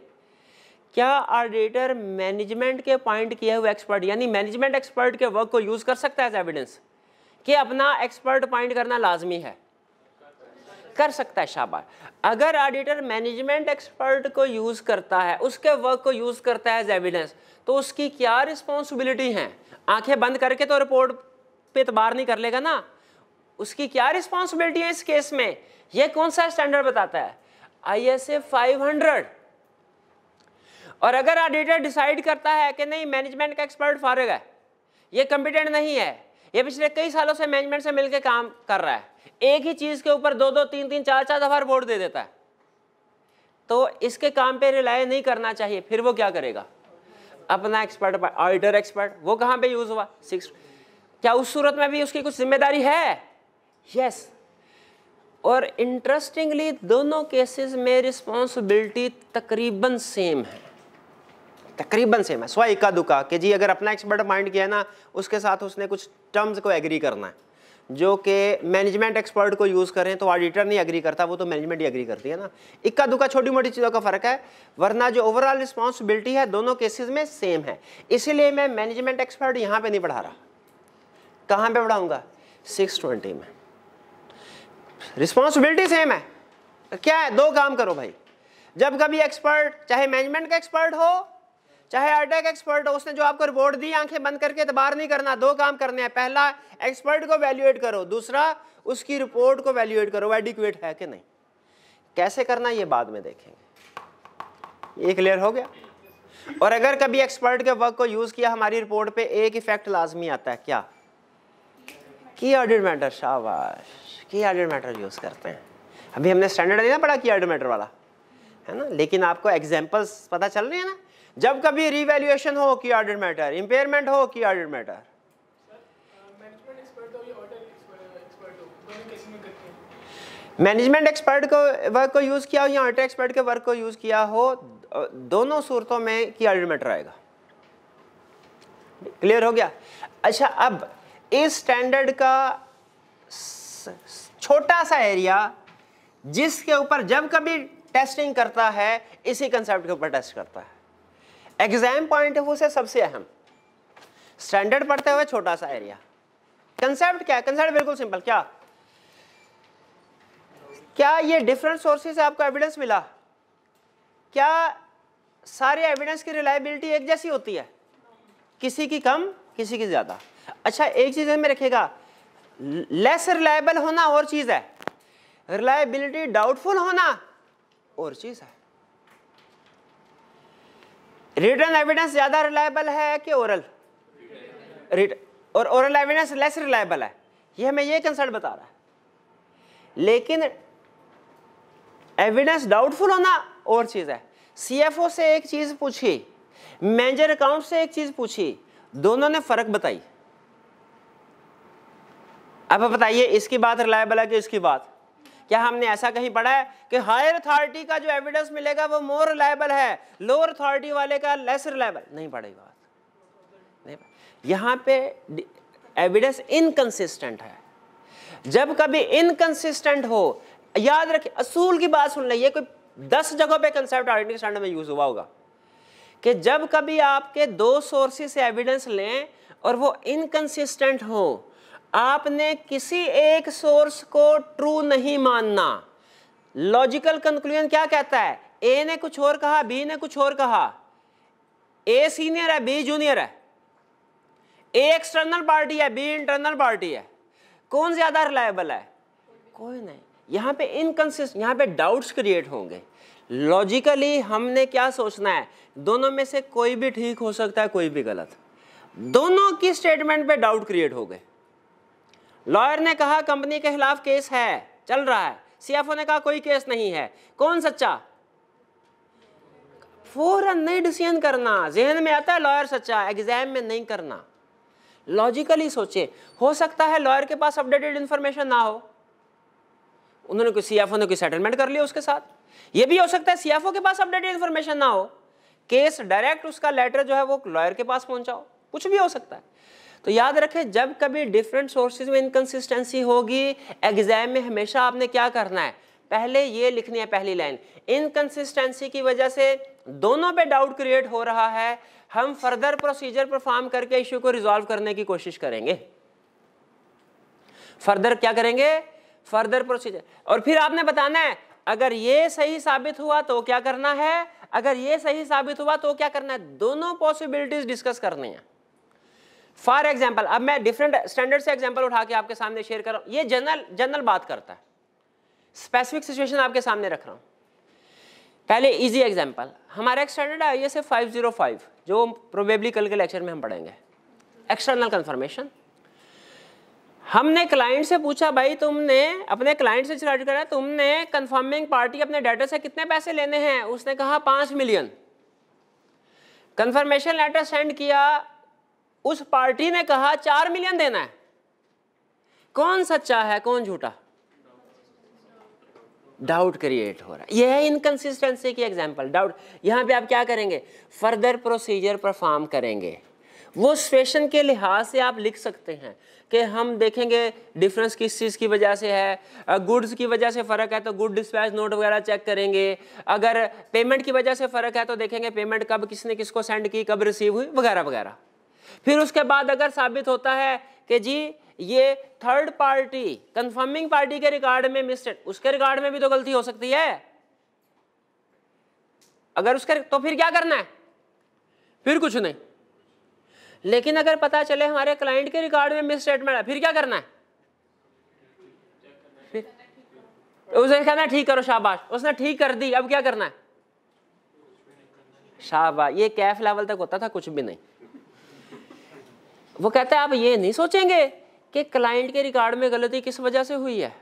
क्या ऑडिटर मैनेजमेंट के पॉइंट किए हुए एक्सपर्ट यानी मैनेजमेंट एक्सपर्ट के वर्क को यूज़ कर सकता है एज एविडेंस कि अपना एक्सपर्ट पॉइंट करना लाजमी है कर सकता है शाबाश अगर ऑडिटर मैनेजमेंट एक्सपर्ट को यूज़ करता है उसके वर्क को यूज़ करता है एज एविडेंस तो उसकी क्या रिस्पॉन्सिबिलिटी है आंखें बंद करके तो रिपोर्ट पे इतबार तो नहीं कर लेगा ना उसकी क्या रिस्पॉन्सिबिलिटी है इस केस में यह कौन सा स्टैंडर्ड बताता है I S A five hundred और अगर ऑडिटर डिसाइड करता है कि नहीं मैनेजमेंट का एक्सपर्ट फारग है ये कंपिटेंट नहीं है ये पिछले कई सालों से मैनेजमेंट से मिलकर काम कर रहा है एक ही चीज़ के ऊपर दो दो तीन तीन चार चार दफ़ा रिपोर्ट दे देता है तो इसके काम पे रिलाय नहीं करना चाहिए फिर वो क्या करेगा अपना एक्सपर्ट ऑडिटर एक्सपर्ट वो कहाँ पे यूज़ हुआ सिक्स क्या उस सूरत में भी उसकी कुछ जिम्मेदारी है यस yes. और इंटरेस्टिंगली दोनों केसेस में रिस्पॉन्सिबिलिटी तकरीबन सेम है तकरीबन सेम है स्वाई का दुका कि जी अगर अपना एक्सपर्ट माइंड किया है ना उसके साथ उसने कुछ टर्म्स को एग्री करना है जो कि मैनेजमेंट एक्सपर्ट को यूज़ करें तो ऑडिटर नहीं एग्री करता वो तो मैनेजमेंट ही एग्री करती है ना इक्का दुका छोटी मोटी चीज़ों का फ़र्क है वरना जो ओवरऑल रिस्पॉन्सिबिलिटी है दोनों केसेस में सेम है इसीलिए मैं मैनेजमेंट एक्सपर्ट यहाँ पे नहीं पढ़ा रहा कहाँ पे पढ़ाऊँगा सिक्स ट्वेंटी में रिस्पॉन्सिबिलिटी सेम है क्या है दो काम करो भाई जब कभी एक्सपर्ट चाहे मैनेजमेंट का एक्सपर्ट हो चाहे अटैक एक्सपर्ट e हो उसने जो आपको रिपोर्ट दी आंखें बंद करके एतबार तो नहीं करना दो काम करने हैं पहला एक्सपर्ट को वैल्यूएट करो दूसरा उसकी रिपोर्ट को वैल्यूएट करो एडिक्वेट है कि नहीं कैसे करना ये बाद में देखेंगे ये क्लियर हो गया और अगर कभी एक्सपर्ट के वर्क को यूज़ किया हमारी रिपोर्ट पर एक इफेक्ट लाजमी आता है क्या की ऑडिट मैटर शाबाश की ऑडिट मैटर यूज़ करते हैं अभी हमने स्टैंडर्ड नहीं ना पढ़ा की ऑडिट मैटर वाला है ना लेकिन आपको एग्जाम्पल्स पता चल रही है ना जब कभी रिवेल्युएशन हो की ऑर्डर मैटर इंपेयरमेंट हो की ऑर्डर मैटर मैनेजमेंट एक्सपर्ट को वर्क को यूज़ किया हो या ऑडिट एक्सपर्ट के वर्क को यूज़ किया हो दोनों सूरतों में की ऑर्डर मैटर आएगा क्लियर हो गया अच्छा अब इस स्टैंडर्ड का छोटा सा एरिया जिसके ऊपर जब कभी टेस्टिंग करता है इसी कंसेप्ट के ऊपर टेस्ट करता है एग्जाम पॉइंट ऑफ व्यू से सबसे अहम स्टैंडर्ड पढ़ते हुए छोटा सा एरिया कंसेप्ट क्या है कंसेप्ट बिल्कुल सिंपल क्या क्या ये डिफरेंट सोर्सेज से आपको एविडेंस मिला क्या सारे एविडेंस की रिलायबिलिटी एक जैसी होती है किसी की कम किसी की ज़्यादा अच्छा एक चीज़ में रखेगा लेस रिलायबल होना और चीज़ है रिलायबिलिटी डाउटफुल होना और चीज़ है रिटर्न एविडेंस ज़्यादा रिलायबल है कि ओरल रिटर्न और ओरल एविडेंस लेस रिलायबल है ये हमें ये कंसर्ट बता रहा है लेकिन एविडेंस डाउटफुल होना और चीज़ है सीएफओ से एक चीज़ पूछी मैनेजर अकाउंट से एक चीज़ पूछी दोनों ने फ़र्क बताई अब बताइए इसकी बात रिलायबल है कि इसकी बात क्या हमने ऐसा कहीं पढ़ा है कि हायर अथॉरिटी का जो एविडेंस मिलेगा वो मोर रिलायबल है लोअर अथॉरिटी वाले का लेस रिलायबल नहीं पढ़ेगी बात यहाँ पे एविडेंस इनकन्सिस्टेंट है जब कभी इनकन्सिस्टेंट हो याद रखिए असूल की बात सुन लीजिए कोई दस जगहों पे कंसेप्ट ऑडिटिंग स्टैंडर्ड में यूज हुआ होगा कि जब कभी आपके दो सोर्सेस से एविडेंस लें और वो इनकन्सिस्टेंट हों आपने किसी एक सोर्स को ट्रू नहीं मानना लॉजिकल कंक्लूजन क्या कहता है ए ने कुछ और कहा बी ने कुछ और कहा ए सीनियर है बी जूनियर है ए एक्सटर्नल पार्टी है बी इंटरनल पार्टी है कौन ज़्यादा रिलायबल है कोई नहीं यहां पे इनकंसिस्ट यहां पे डाउट्स क्रिएट होंगे लॉजिकली हमने क्या सोचना है दोनों में से कोई भी ठीक हो सकता है कोई भी गलत दोनों की स्टेटमेंट पे डाउट क्रिएट हो गए लॉयर ने कहा कंपनी के खिलाफ केस है चल रहा है सीएफओ ने कहा कोई केस नहीं है कौन सच्चा फौरन नहीं डिसीजन करना जहन में आता है लॉयर सच्चा एग्जाम में नहीं करना लॉजिकली सोचे हो सकता है लॉयर के पास अपडेटेड इंफॉर्मेशन ना हो उन्होंने कोई सीएफओ ने कोई सेटलमेंट कर लिया उसके साथ यह भी हो सकता है सीएफओ के पास अपडेटेड इंफॉर्मेशन ना हो केस डायरेक्ट उसका लेटर जो है वो लॉयर के पास पहुंचाओ कुछ भी हो सकता है तो याद रखें जब कभी डिफरेंट सोर्सेज में इनकन्सिस्टेंसी होगी एग्जाम में हमेशा आपने क्या करना है पहले ये लिखनी है पहली लाइन इनकन्सिस्टेंसी की वजह से दोनों पे डाउट क्रिएट हो रहा है हम फर्दर प्रोसीजर परफॉर्म करके इश्यू को रिजॉल्व करने की कोशिश करेंगे फर्दर क्या करेंगे फर्दर प्रोसीजर और फिर आपने बताना है अगर ये सही साबित हुआ तो क्या करना है अगर ये सही साबित हुआ तो क्या करना है दोनों पॉसिबिलिटीज डिस्कस करनी है फॉर एग्जाम्पल अब मैं डिफरेंट स्टैंडर्ड से एग्जाम्पल उठा के आपके सामने शेयर कर रहा हूं ये जनरल जनरल बात करता है स्पेसिफिक सिचुएशन आपके सामने रख रहा हूं पहले इजी एग्जाम्पल हमारा एक स्टैंडर्ड है आई एस फाइव जो प्रोबेबली कल के लेक्चर में हम पढ़ेंगे एक्सटर्नल कंफर्मेशन हमने क्लाइंट से पूछा भाई तुमने अपने क्लाइंट से चार्ज करा तुमने कंफर्मिंग पार्टी अपने डेटर से कितने पैसे लेने हैं उसने कहा पांच मिलियन कंफर्मेशन लेटर सेंड किया उस पार्टी ने कहा चार मिलियन देना है कौन सच्चा है कौन झूठा डाउट क्रिएट हो रहा है यह है इनकन्सिस्टेंसी की एग्जाम्पल डाउट यहां पे आप क्या करेंगे फर्दर प्रोसीजर परफॉर्म करेंगे वो स्टेशन के लिहाज से आप लिख सकते हैं कि हम देखेंगे डिफरेंस किस चीज़ की वजह से है गुड्स की वजह से फ़र्क है तो गुड डिस्पैच नोट वगैरह चेक करेंगे अगर पेमेंट की वजह से फ़र्क है तो देखेंगे पेमेंट कब किसने किसको सेंड की कब रिसीव हुई वगैरह वगैरह फिर उसके बाद अगर साबित होता है कि जी ये थर्ड पार्टी कंफर्मिंग पार्टी के रिकॉर्ड में मिस्टेड उसके रिकॉर्ड में भी तो गलती हो सकती है अगर उसके तो फिर क्या करना है फिर कुछ नहीं लेकिन अगर पता चले हमारे क्लाइंट के रिकॉर्ड में मिसस्टेटमेंट है फिर क्या करना है फिर उसे कहना ठीक करो शाबाश उसने ठीक कर दी अब क्या करना है शाबाश ये कैफ लेवल तक होता था कुछ भी नहीं वो कहते हैं आप ये नहीं सोचेंगे कि क्लाइंट के रिकॉर्ड में गलती किस वजह से हुई है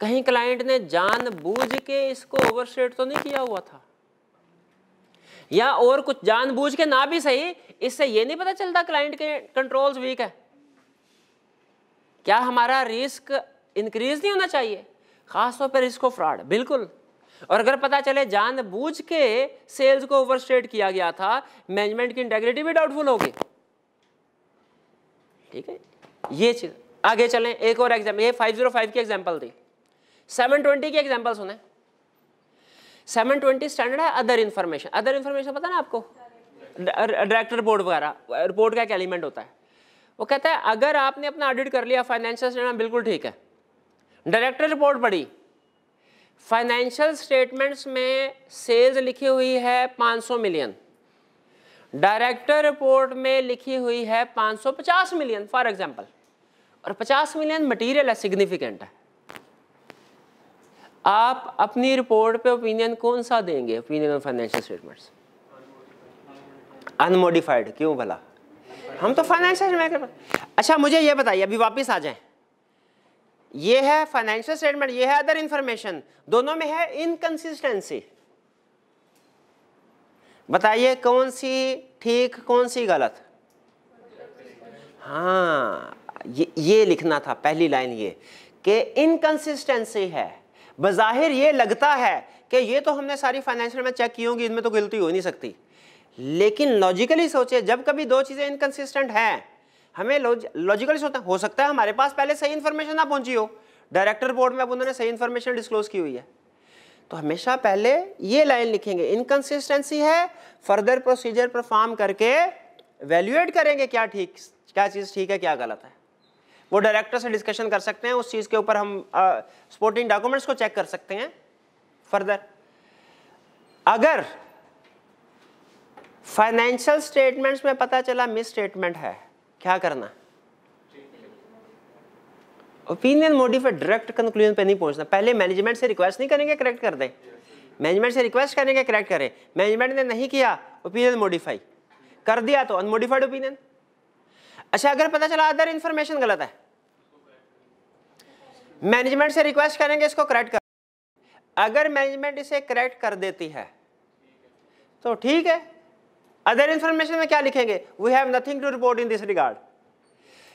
कहीं क्लाइंट ने जानबूझ के इसको ओवरस्टेट तो नहीं किया हुआ था या और कुछ जानबूझ के ना भी सही इससे ये नहीं पता चलता क्लाइंट के कंट्रोल्स वीक है क्या हमारा रिस्क इंक्रीज नहीं होना चाहिए खासतौर पर रिस्क ऑफ फ्रॉड बिल्कुल और अगर पता चले जानबूझ के सेल्स को ओवरस्टेट किया गया था मैनेजमेंट की इंटेग्रिटी भी डाउटफुल होगी ठीक है ये चीज़ आगे चलें एक और एग्जाम्पल ये 505 की एग्जाम्पल थी 720 की एग्जाम्पल सुने 720 स्टैंडर्ड है अदर इन्फॉर्मेशन अदर इन्फॉर्मेशन पता ना आपको डायरेक्टर बोर्ड वगैरह रिपोर्ट का एक एलिमेंट होता है वो कहता है अगर आपने अपना ऑडिट कर लिया फाइनेंशियल स्टेटमेंट बिल्कुल ठीक है डायरेक्टर रिपोर्ट पढ़ी फाइनेंशियल स्टेटमेंट्स में सेल्स लिखी हुई है 500 मिलियन डायरेक्टर रिपोर्ट में लिखी हुई है 550 मिलियन फॉर एग्जांपल और 50 मिलियन मटेरियल है सिग्निफिकेंट है आप अपनी रिपोर्ट पे ओपिनियन कौन सा देंगे opinion on financial statements unmodified क्यों भला हम तो फाइनेंशियल अच्छा मुझे ये बताइए अभी वापस आ जाए ये है फाइनेंशियल स्टेटमेंट ये है अदर इंफॉर्मेशन दोनों में है इनकन्सिस्टेंसी बताइए कौन सी ठीक कौन सी गलत हाँ ये ये लिखना था पहली लाइन ये कि इनकन्सिस्टेंसी है बज़ाहिर ये लगता है कि ये तो हमने सारी फाइनेंशियल में चेक की होंगी इनमें तो गलती हो नहीं सकती लेकिन लॉजिकली सोचे जब कभी दो चीज़ें इनकन्सिस्टेंट हैं हमें लॉजिकली सोचते हो सकता है हमारे पास पहले सही इन्फॉर्मेशन ना पहुंची हो डायरेक्टर बोर्ड में अब उन्होंने सही इन्फॉर्मेशन डिस्क्लोज की हुई है तो हमेशा पहले ये लाइन लिखेंगे इनकन्सिस्टेंसी है फर्दर प्रोसीजर परफॉर्म करके वैल्यूएट करेंगे क्या ठीक क्या चीज़ ठीक है क्या गलत है वो डायरेक्टर से डिस्कशन कर सकते हैं उस चीज़ के ऊपर हम स्पोर्टिंग डॉक्यूमेंट्स को चेक कर सकते हैं फर्दर अगर फाइनेंशियल स्टेटमेंट्स में पता चला मिस स्टेटमेंट है क्या करना है ओपिनियन मोडिफाई डायरेक्ट कंक्लूजन पे नहीं पहुंचना पहले मैनेजमेंट से रिक्वेस्ट नहीं करेंगे करेक्ट कर दें मैनेजमेंट से रिक्वेस्ट करेंगे करेक्ट करें मैनेजमेंट ने नहीं किया ओपिनियन मॉडिफाई कर दिया तो अनमोडिफाइड ओपिनियन अच्छा अगर पता चला अदर इन्फॉर्मेशन गलत है मैनेजमेंट से रिक्वेस्ट करेंगे इसको करेक्ट कर अगर मैनेजमेंट इसे करेक्ट कर देती है तो ठीक है अदर इन्फॉर्मेशन में क्या लिखेंगे we have nothing to report in this regard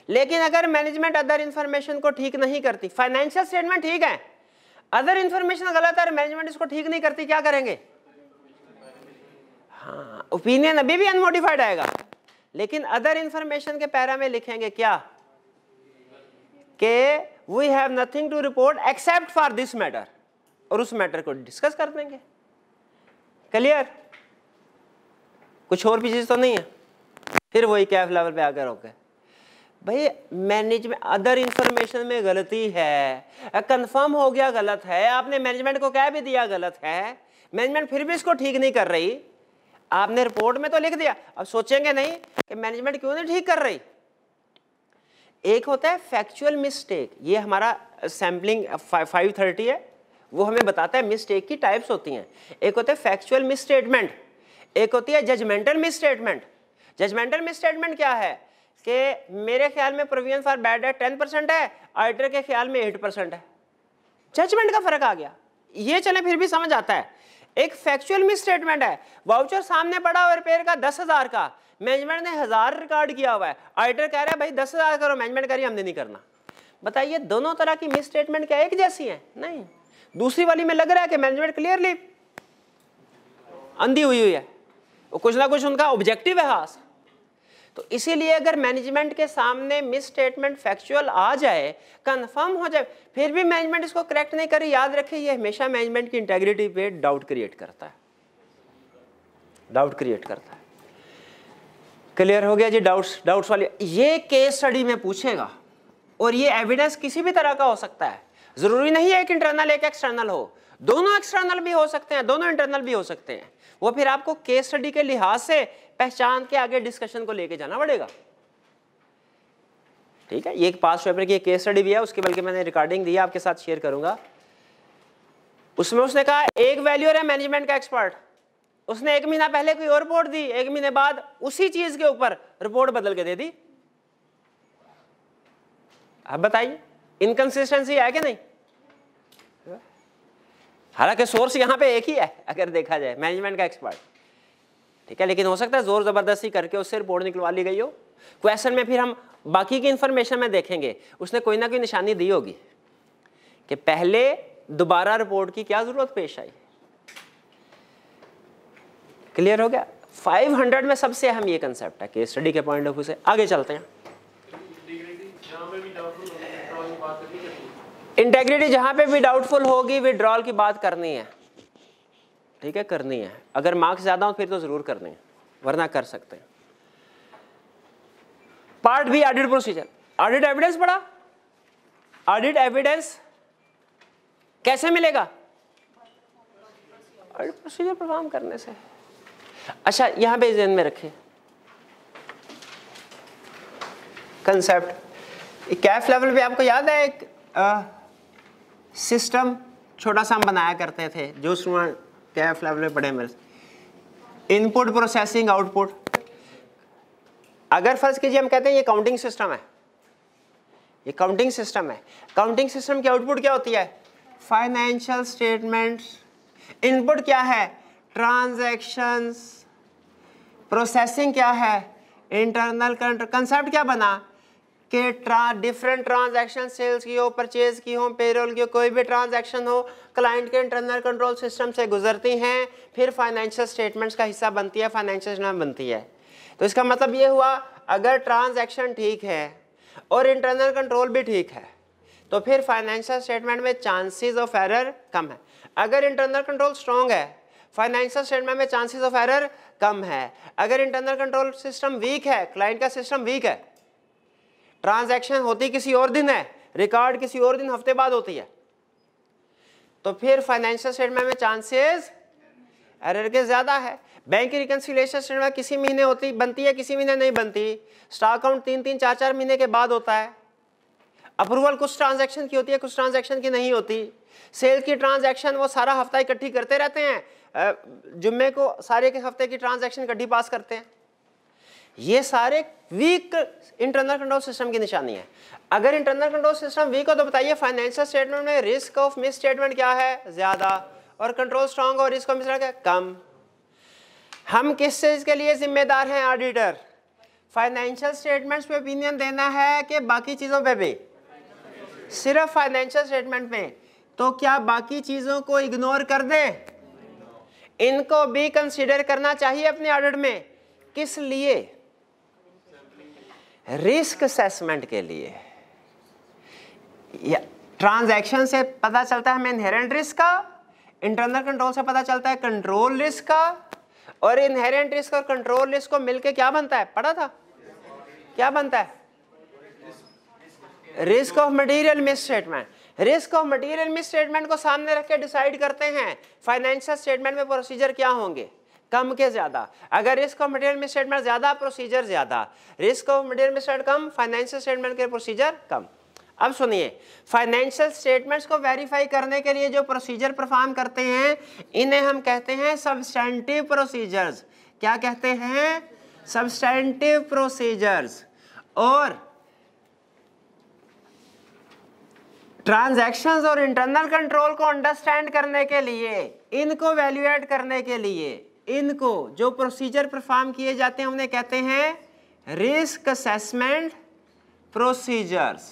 लेकिन अगर मैनेजमेंट अदर इंफॉर्मेशन को ठीक नहीं करती फाइनेंशियल स्टेटमेंट ठीक है अदर इंफॉर्मेशन गलत है मैनेजमेंट इसको ठीक नहीं करती क्या करेंगे हाँ ओपिनियन अभी भी अनमोडिफाइड आएगा लेकिन अदर इंफॉर्मेशन के पैरा में लिखेंगे क्या के we have nothing to report except for this matter और उस मैटर को डिस्कस कर देंगे क्लियर कुछ और भी चीज़ तो नहीं है फिर वही कैफ लेवल पे आकर रोके भाई मैनेजमेंट अदर इंफॉर्मेशन में गलती है कंफर्म हो गया गलत है आपने मैनेजमेंट को कह भी दिया गलत है मैनेजमेंट फिर भी इसको ठीक नहीं कर रही आपने रिपोर्ट में तो लिख दिया अब सोचेंगे नहीं कि मैनेजमेंट क्यों नहीं ठीक कर रही एक होता है फैक्चुअल मिस्टेक ये हमारा सैम्पलिंग फाइव थर्टी है वो हमें बताता है मिस्टेक की टाइप्स होती हैं एक होता है फैक्चुअल मिसस्टेटमेंट एक होती है जजमेंटल मिसस्टेटमेंट जजमेंटल मिसस्टेटमेंट क्या है कि मेरे ख्याल में provision for bad debt ten percent है ऑडिटर के ख्याल में एट परसेंट है जजमेंट का फर्क आ गया ये चले फिर भी समझ आता है एक फैक्चुअल मिस स्टेटमेंट है वाउचर सामने पड़ा हुआ रिपेयर का दस हज़ार का मैनेजमेंट ने हज़ार रिकॉर्ड किया हुआ है ऑडिटर कह रहा है भाई दस हज़ार करो मैनेजमेंट करिए हमने नहीं करना बताइए दोनों तरह की मिस स्टेटमेंट क्या एक जैसी है नहीं दूसरी वाली में लग रहा है कि मैनेजमेंट क्लियरली अंधी हुई हुई है कुछ ना कुछ उनका ऑब्जेक्टिव है खास तो इसीलिए अगर मैनेजमेंट के सामने मिस स्टेटमेंट फैक्चुअल आ जाए कंफर्म हो जाए फिर भी मैनेजमेंट इसको करेक्ट नहीं करे याद रखे ये हमेशा मैनेजमेंट की इंटेग्रिटी पे डाउट क्रिएट करता है डाउट क्रिएट करता है क्लियर हो गया जी डाउट्स डाउट्स वाली ये केस स्टडी में पूछेगा और ये एविडेंस किसी भी तरह का हो सकता है ज़रूरी नहीं है एक इंटरनल एक एक्सटर्नल हो दोनों एक्सटर्नल भी हो सकते हैं दोनों इंटरनल भी हो सकते हैं वो फिर आपको केस स्टडी के लिहाज से पहचान के आगे डिस्कशन को लेके जाना पड़ेगा ठीक है ये एक पास पेपर की केस स्टडी भी है उसके बल्कि मैंने रिकॉर्डिंग दी है आपके साथ शेयर करूंगा उसमें उसने कहा एक वैल्यूर है मैनेजमेंट का एक्सपर्ट उसने एक महीना पहले कोई और रिपोर्ट दी एक महीने बाद उसी चीज के ऊपर रिपोर्ट बदल के दे दी आप बताइए इनकन्सिस्टेंसी है कि नहीं हालांकि सोर्स यहाँ पे एक ही है अगर देखा जाए मैनेजमेंट का एक्सपर्ट ठीक है लेकिन हो सकता है जोर ज़बरदस्ती करके उससे रिपोर्ट निकलवा ली गई हो क्वेश्चन में फिर हम बाकी की इंफॉर्मेशन में देखेंगे उसने कोई ना कोई निशानी दी होगी कि पहले दोबारा रिपोर्ट की क्या ज़रूरत पेश आई क्लियर हो गया 500 में सबसे अहम ये कंसेप्ट है कि स्टडी के पॉइंट ऑफ व्यू से आगे चलते हैं इंटेग्रिटी जहां पे भी डाउटफुल होगी विड्रॉल की बात करनी है ठीक है करनी है अगर मार्क्स ज़्यादा हो फिर तो ज़रूर करनी है वरना कर सकते हैं part B audit procedure audit evidence पड़ा ऑडिट एविडेंस कैसे मिलेगा ऑडिट प्रोसीजर परफॉर्म करने से अच्छा यहां पे जेन में रखिए कंसेप्ट कैफ लेवल पे आपको याद है एक आ, सिस्टम छोटा सा हम बनाया करते थे जो स्टूडेंट कैफ लेवल में पढ़े मेरे इनपुट प्रोसेसिंग आउटपुट अगर फर्ज कीजिए हम कहते हैं ये काउंटिंग सिस्टम है ये काउंटिंग सिस्टम है काउंटिंग सिस्टम की आउटपुट क्या होती है फाइनेंशियल स्टेटमेंट इनपुट क्या है ट्रांजेक्शन्स प्रोसेसिंग क्या है इंटरनल कंसेप्ट क्या बना कि ट्रा डिफरेंट ट्रांजेक्शन सेल्स की हो परचेज की हो पेरोल की हो कोई भी ट्रांजेक्शन हो क्लाइंट के इंटरनल कंट्रोल सिस्टम से गुजरती हैं फिर फाइनेंशियल स्टेटमेंट्स का हिस्सा बनती है फाइनेंशियल बनती है तो इसका मतलब ये हुआ अगर ट्रांजेक्शन ठीक है और इंटरनल कंट्रोल भी ठीक है तो फिर फाइनेंशियल स्टेटमेंट में चांसिस ऑफ एरर कम है अगर इंटरनल कंट्रोल स्ट्रॉन्ग है फाइनेंशियल स्टेटमेंट में चांसेस ऑफ एरर कम है अगर इंटरनल कंट्रोल सिस्टम वीक है क्लाइंट का सिस्टम वीक है ट्रांजैक्शन होती किसी और दिन है रिकॉर्ड किसी और दिन हफ्ते बाद होती है तो फिर फाइनेंशियल स्टेटमेंट में चांसेस एरर के ज़्यादा है बैंक की स्टेटमेंट किसी महीने होती बनती है किसी महीने नहीं बनती स्टॉक अकाउंट तीन तीन चार चार महीने के बाद होता है अप्रूवल कुछ ट्रांजैक्शन की होती है कुछ ट्रांजैक्शन की नहीं होती सेल की ट्रांजैक्शन वो सारा हफ्ता इकट्ठी करते रहते हैं जुम्मे को सारे के हफ्ते की ट्रांजैक्शन इकट्ठी पास करते हैं ये सारे वीक इंटरनल कंट्रोल सिस्टम की निशानी है अगर इंटरनल कंट्रोल सिस्टम वीक हो तो बताइए फाइनेंशियल स्टेटमेंट में रिस्क ऑफ मिस स्टेटमेंट क्या है ज़्यादा और कंट्रोल स्ट्रांग और रिस्क ऑफ मिस क्या कम हम किस चीज़ के लिए जिम्मेदार हैं ऑडिटर फाइनेंशियल स्टेटमेंट्स पे ओपिनियन देना है कि बाकी चीज़ों पे भी सिर्फ फाइनेंशियल स्टेटमेंट में तो क्या बाकी चीज़ों को इग्नोर कर दें इनको भी कंसिडर करना चाहिए अपने ऑडिट में किस लिए रिस्क असेसमेंट के लिए ट्रांजैक्शन से पता चलता है हमें इनहेरेंट रिस्क का इंटरनल कंट्रोल से पता चलता है कंट्रोल रिस्क का और इनहेरेंट रिस्क और कंट्रोल रिस्क को मिलके क्या बनता है पढ़ा था क्या बनता है risk of material misstatement risk of material misstatement को सामने रख के डिसाइड करते हैं फाइनेंशियल स्टेटमेंट में प्रोसीजर क्या होंगे कम के ज़्यादा अगर रिस्क ऑफ मटेरियल में स्टेटमेंट ज़्यादा प्रोसीजर ज़्यादा रिस्क ऑफ मटेरियल में स्टेट कम फाइनेंशियल स्टेटमेंट के प्रोसीजर कम अब सुनिए फाइनेंशियल स्टेटमेंट्स को वेरीफाई करने के लिए जो प्रोसीजर परफॉर्म करते हैं इन्हें हम कहते हैं सबस्टेंटिव प्रोसीजर्स क्या कहते हैं सबस्टेंटिव प्रोसीजर्स और ट्रांजैक्शंस और इंटरनल कंट्रोल को अंडरस्टैंड करने के लिए इनको वैल्यूएट करने के लिए इनको जो प्रोसीजर परफॉर्म किए जाते हैं उन्हें कहते हैं risk assessment procedures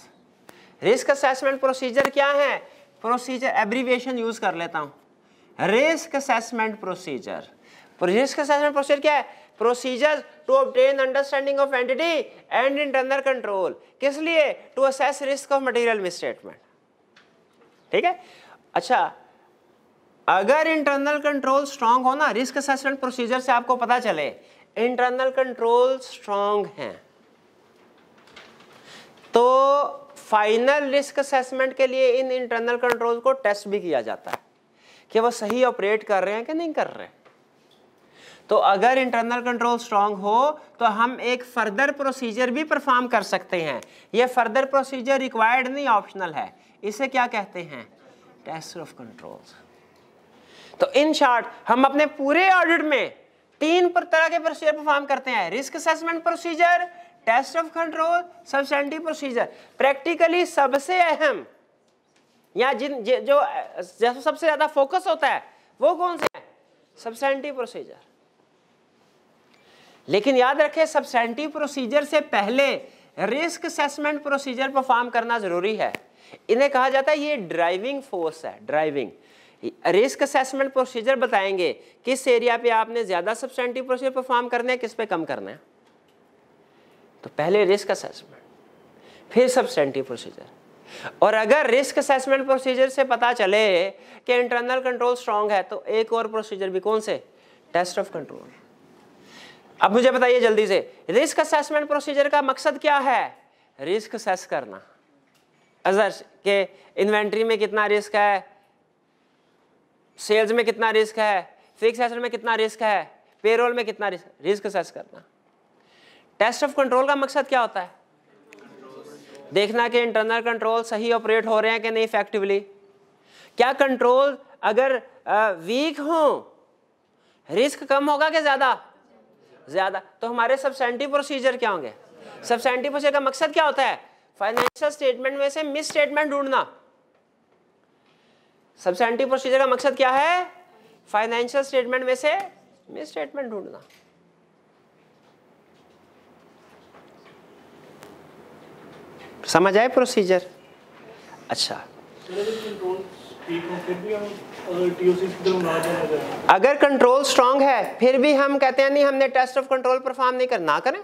risk assessment procedure क्या है प्रोसीजर एब्रीविएशन यूज कर लेता हूं risk assessment procedure risk assessment procedure क्या है procedure to obtain understanding of entity and internal control किस लिए to assess risk of material misstatement ठीक है अच्छा अगर इंटरनल कंट्रोल स्ट्रांग हो ना रिस्क असेसमेंट प्रोसीजर से आपको पता चले इंटरनल कंट्रोल स्ट्रांग हैं तो फाइनल रिस्क असेसमेंट के लिए इन इंटरनल कंट्रोल को टेस्ट भी किया जाता है कि वो सही ऑपरेट कर रहे हैं कि नहीं कर रहे तो अगर इंटरनल कंट्रोल स्ट्रांग हो तो हम एक फर्दर प्रोसीजर भी परफॉर्म कर सकते हैं ये फर्दर प्रोसीजर रिक्वायर्ड नहीं ऑप्शनल है इसे क्या कहते हैं टेस्ट ऑफ कंट्रोल्स तो इन शॉर्ट हम अपने पूरे ऑडिट में तीन पर तरह के प्रोसीजर परफॉर्म करते हैं risk assessment procedure test of control substantive procedure practically सबसे अहम या जिन जो सबसे ज्यादा फोकस होता है वो कौन से है सबसेंटी प्रोसीजर लेकिन याद रखें सबसेंटिव प्रोसीजर से पहले रिस्क असेसमेंट प्रोसीजर परफॉर्म करना जरूरी है इन्हें कहा जाता है ये ड्राइविंग फोर्स है ड्राइविंग रिस्क असेसमेंट प्रोसीजर बताएंगे किस एरिया पे आपने ज़्यादा सब्सटेंटिव प्रोसीजर परफॉर्म करना है किस पे कम करना है तो पहले रिस्क असेसमेंट फिर सब्सटेंटिव प्रोसीजर और अगर रिस्क असेसमेंट प्रोसीजर से पता चले कि इंटरनल कंट्रोल स्ट्रांग है तो एक और प्रोसीजर भी कौन से टेस्ट ऑफ कंट्रोल अब मुझे बताइए जल्दी से रिस्क असेसमेंट प्रोसीजर का मकसद क्या है रिस्क असेस करना अजर के इन्वेंट्री में कितना रिस्क है सेल्स में कितना रिस्क है फिक्स एसेट में कितना रिस्क है पेरोल में कितना रिस्क रिस्क असेस करना टेस्ट ऑफ कंट्रोल का मकसद क्या होता है देखना कि इंटरनल कंट्रोल सही ऑपरेट हो रहे हैं कि नहीं इफेक्टिवली क्या कंट्रोल अगर वीक हो रिस्क कम होगा कि ज़्यादा ज़्यादा तो हमारे सबसेंटिव प्रोसीजर क्या होंगे सबसेंटिव प्रोसीजर का मकसद क्या होता है फाइनेंशियल स्टेटमेंट में से मिस स्टेटमेंट ढूंढना सब्सटेंटिव प्रोसीजर का मकसद क्या है फाइनेंशियल स्टेटमेंट में से मिस स्टेटमेंट ढूंढना समझ आए प्रोसीजर अच्छा अगर कंट्रोल स्ट्रांग है फिर भी हम कहते हैं नहीं हमने टेस्ट ऑफ कंट्रोल परफॉर्म नहीं कर ना करें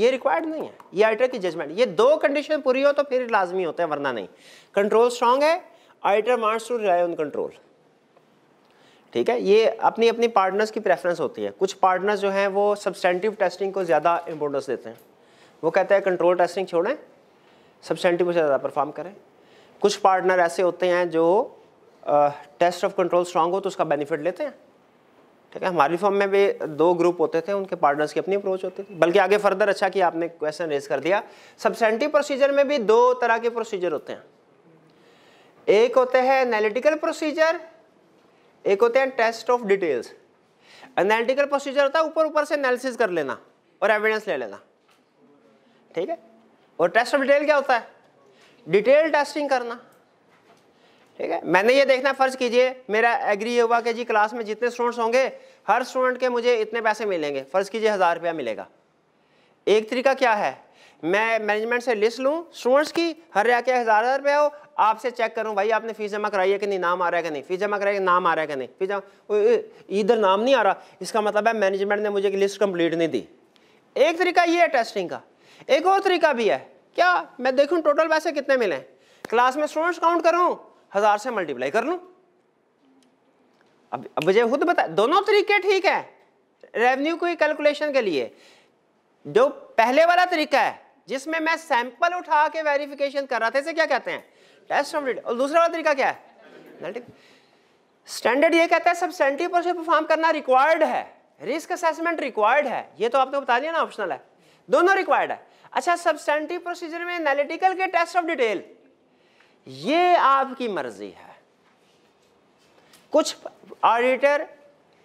ये रिक्वायर्ड नहीं है ये आइटर की जजमेंट ये दो कंडीशन पूरी हो तो फिर लाजमी होते हैं वरना नहीं कंट्रोल स्ट्रांग है item mars to rely on control ठीक है ये अपनी अपनी पार्टनर्स की प्रेफरेंस होती है कुछ पार्टनर्स जो हैं वो सब्सटेंटिव टेस्टिंग को ज़्यादा इम्पोर्टेंस देते हैं वो कहते हैं कंट्रोल टेस्टिंग छोड़ें सब्सटेंटिव को ज़्यादा परफॉर्म करें कुछ पार्टनर ऐसे होते हैं जो टेस्ट ऑफ कंट्रोल स्ट्रांग हो तो उसका बेनिफिट लेते हैं ठीक है हमारी फॉर्म में भी दो ग्रुप होते थे उनके पार्टनर्स की अपनी अप्रोच होती थी बल्कि आगे फर्दर अच्छा कि आपने क्वेश्चन रेज कर दिया सबसेंटिव प्रोसीजर में भी दो तरह के प्रोसीजर होते हैं एक होते हैं एनालिटिकल प्रोसीजर एक होते हैं test of details analytical procedure होता है ऊपर ऊपर से एनालिसिस कर लेना और एविडेंस ले लेना ठीक है और टेस्ट ऑफ डिटेल क्या होता है डिटेल टेस्टिंग करना ठीक है मैंने ये देखना फ़र्ज़ कीजिए मेरा एग्री हुआ कि जी क्लास में जितने स्टूडेंट्स होंगे हर स्टूडेंट के मुझे इतने पैसे मिलेंगे फ़र्ज़ कीजिए हज़ार रुपया मिलेगा एक तरीका क्या है मैं मैनेजमेंट से लिस्ट लूँ स्टूडेंट्स की हर रहा के हज़ार हज़ार रुपया हो आपसे चेक करूँ भाई आपने फीस जमा कराई है कि नहीं नाम आ रहा है कि नहीं फीस जमा कराई नाम आ रहा है कि नहीं फीस जमा इधर नाम नहीं आ रहा इसका मतलब है मैनेजमेंट ने मुझे लिस्ट कम्प्लीट नहीं दी एक तरीका ये है टेस्टिंग का एक और तरीका भी है क्या मैं देखूँ टोटल पैसे कितने मिले क्लास में स्टूडेंट्स काउंट करूँ हज़ार से मल्टीप्लाई कर लूँ अब अब मुझे खुद बता दोनों तरीके ठीक है रेवेन्यू की कैलकुलेशन के लिए जो पहले वाला तरीका है जिसमें मैं सैंपल उठा के वेरिफिकेशन कर रहा था इसे क्या कहते हैं टेस्ट फ्रॉम रीड और दूसरा वाला तरीका क्या है स्टैंडर्ड ये कहता है सब सबसेंटिव परसेंट परफॉर्म करना रिक्वायर्ड है रिस्क असेसमेंट रिक्वायर्ड है ये तो आपने बता दिया ना ऑप्शनल है दोनों रिक्वायर्ड है अच्छा सबसेंटिव प्रोसीजर में एनालिटिकल के टेस्ट ऑफ डिटेल ये आपकी मर्जी है कुछ ऑडिटर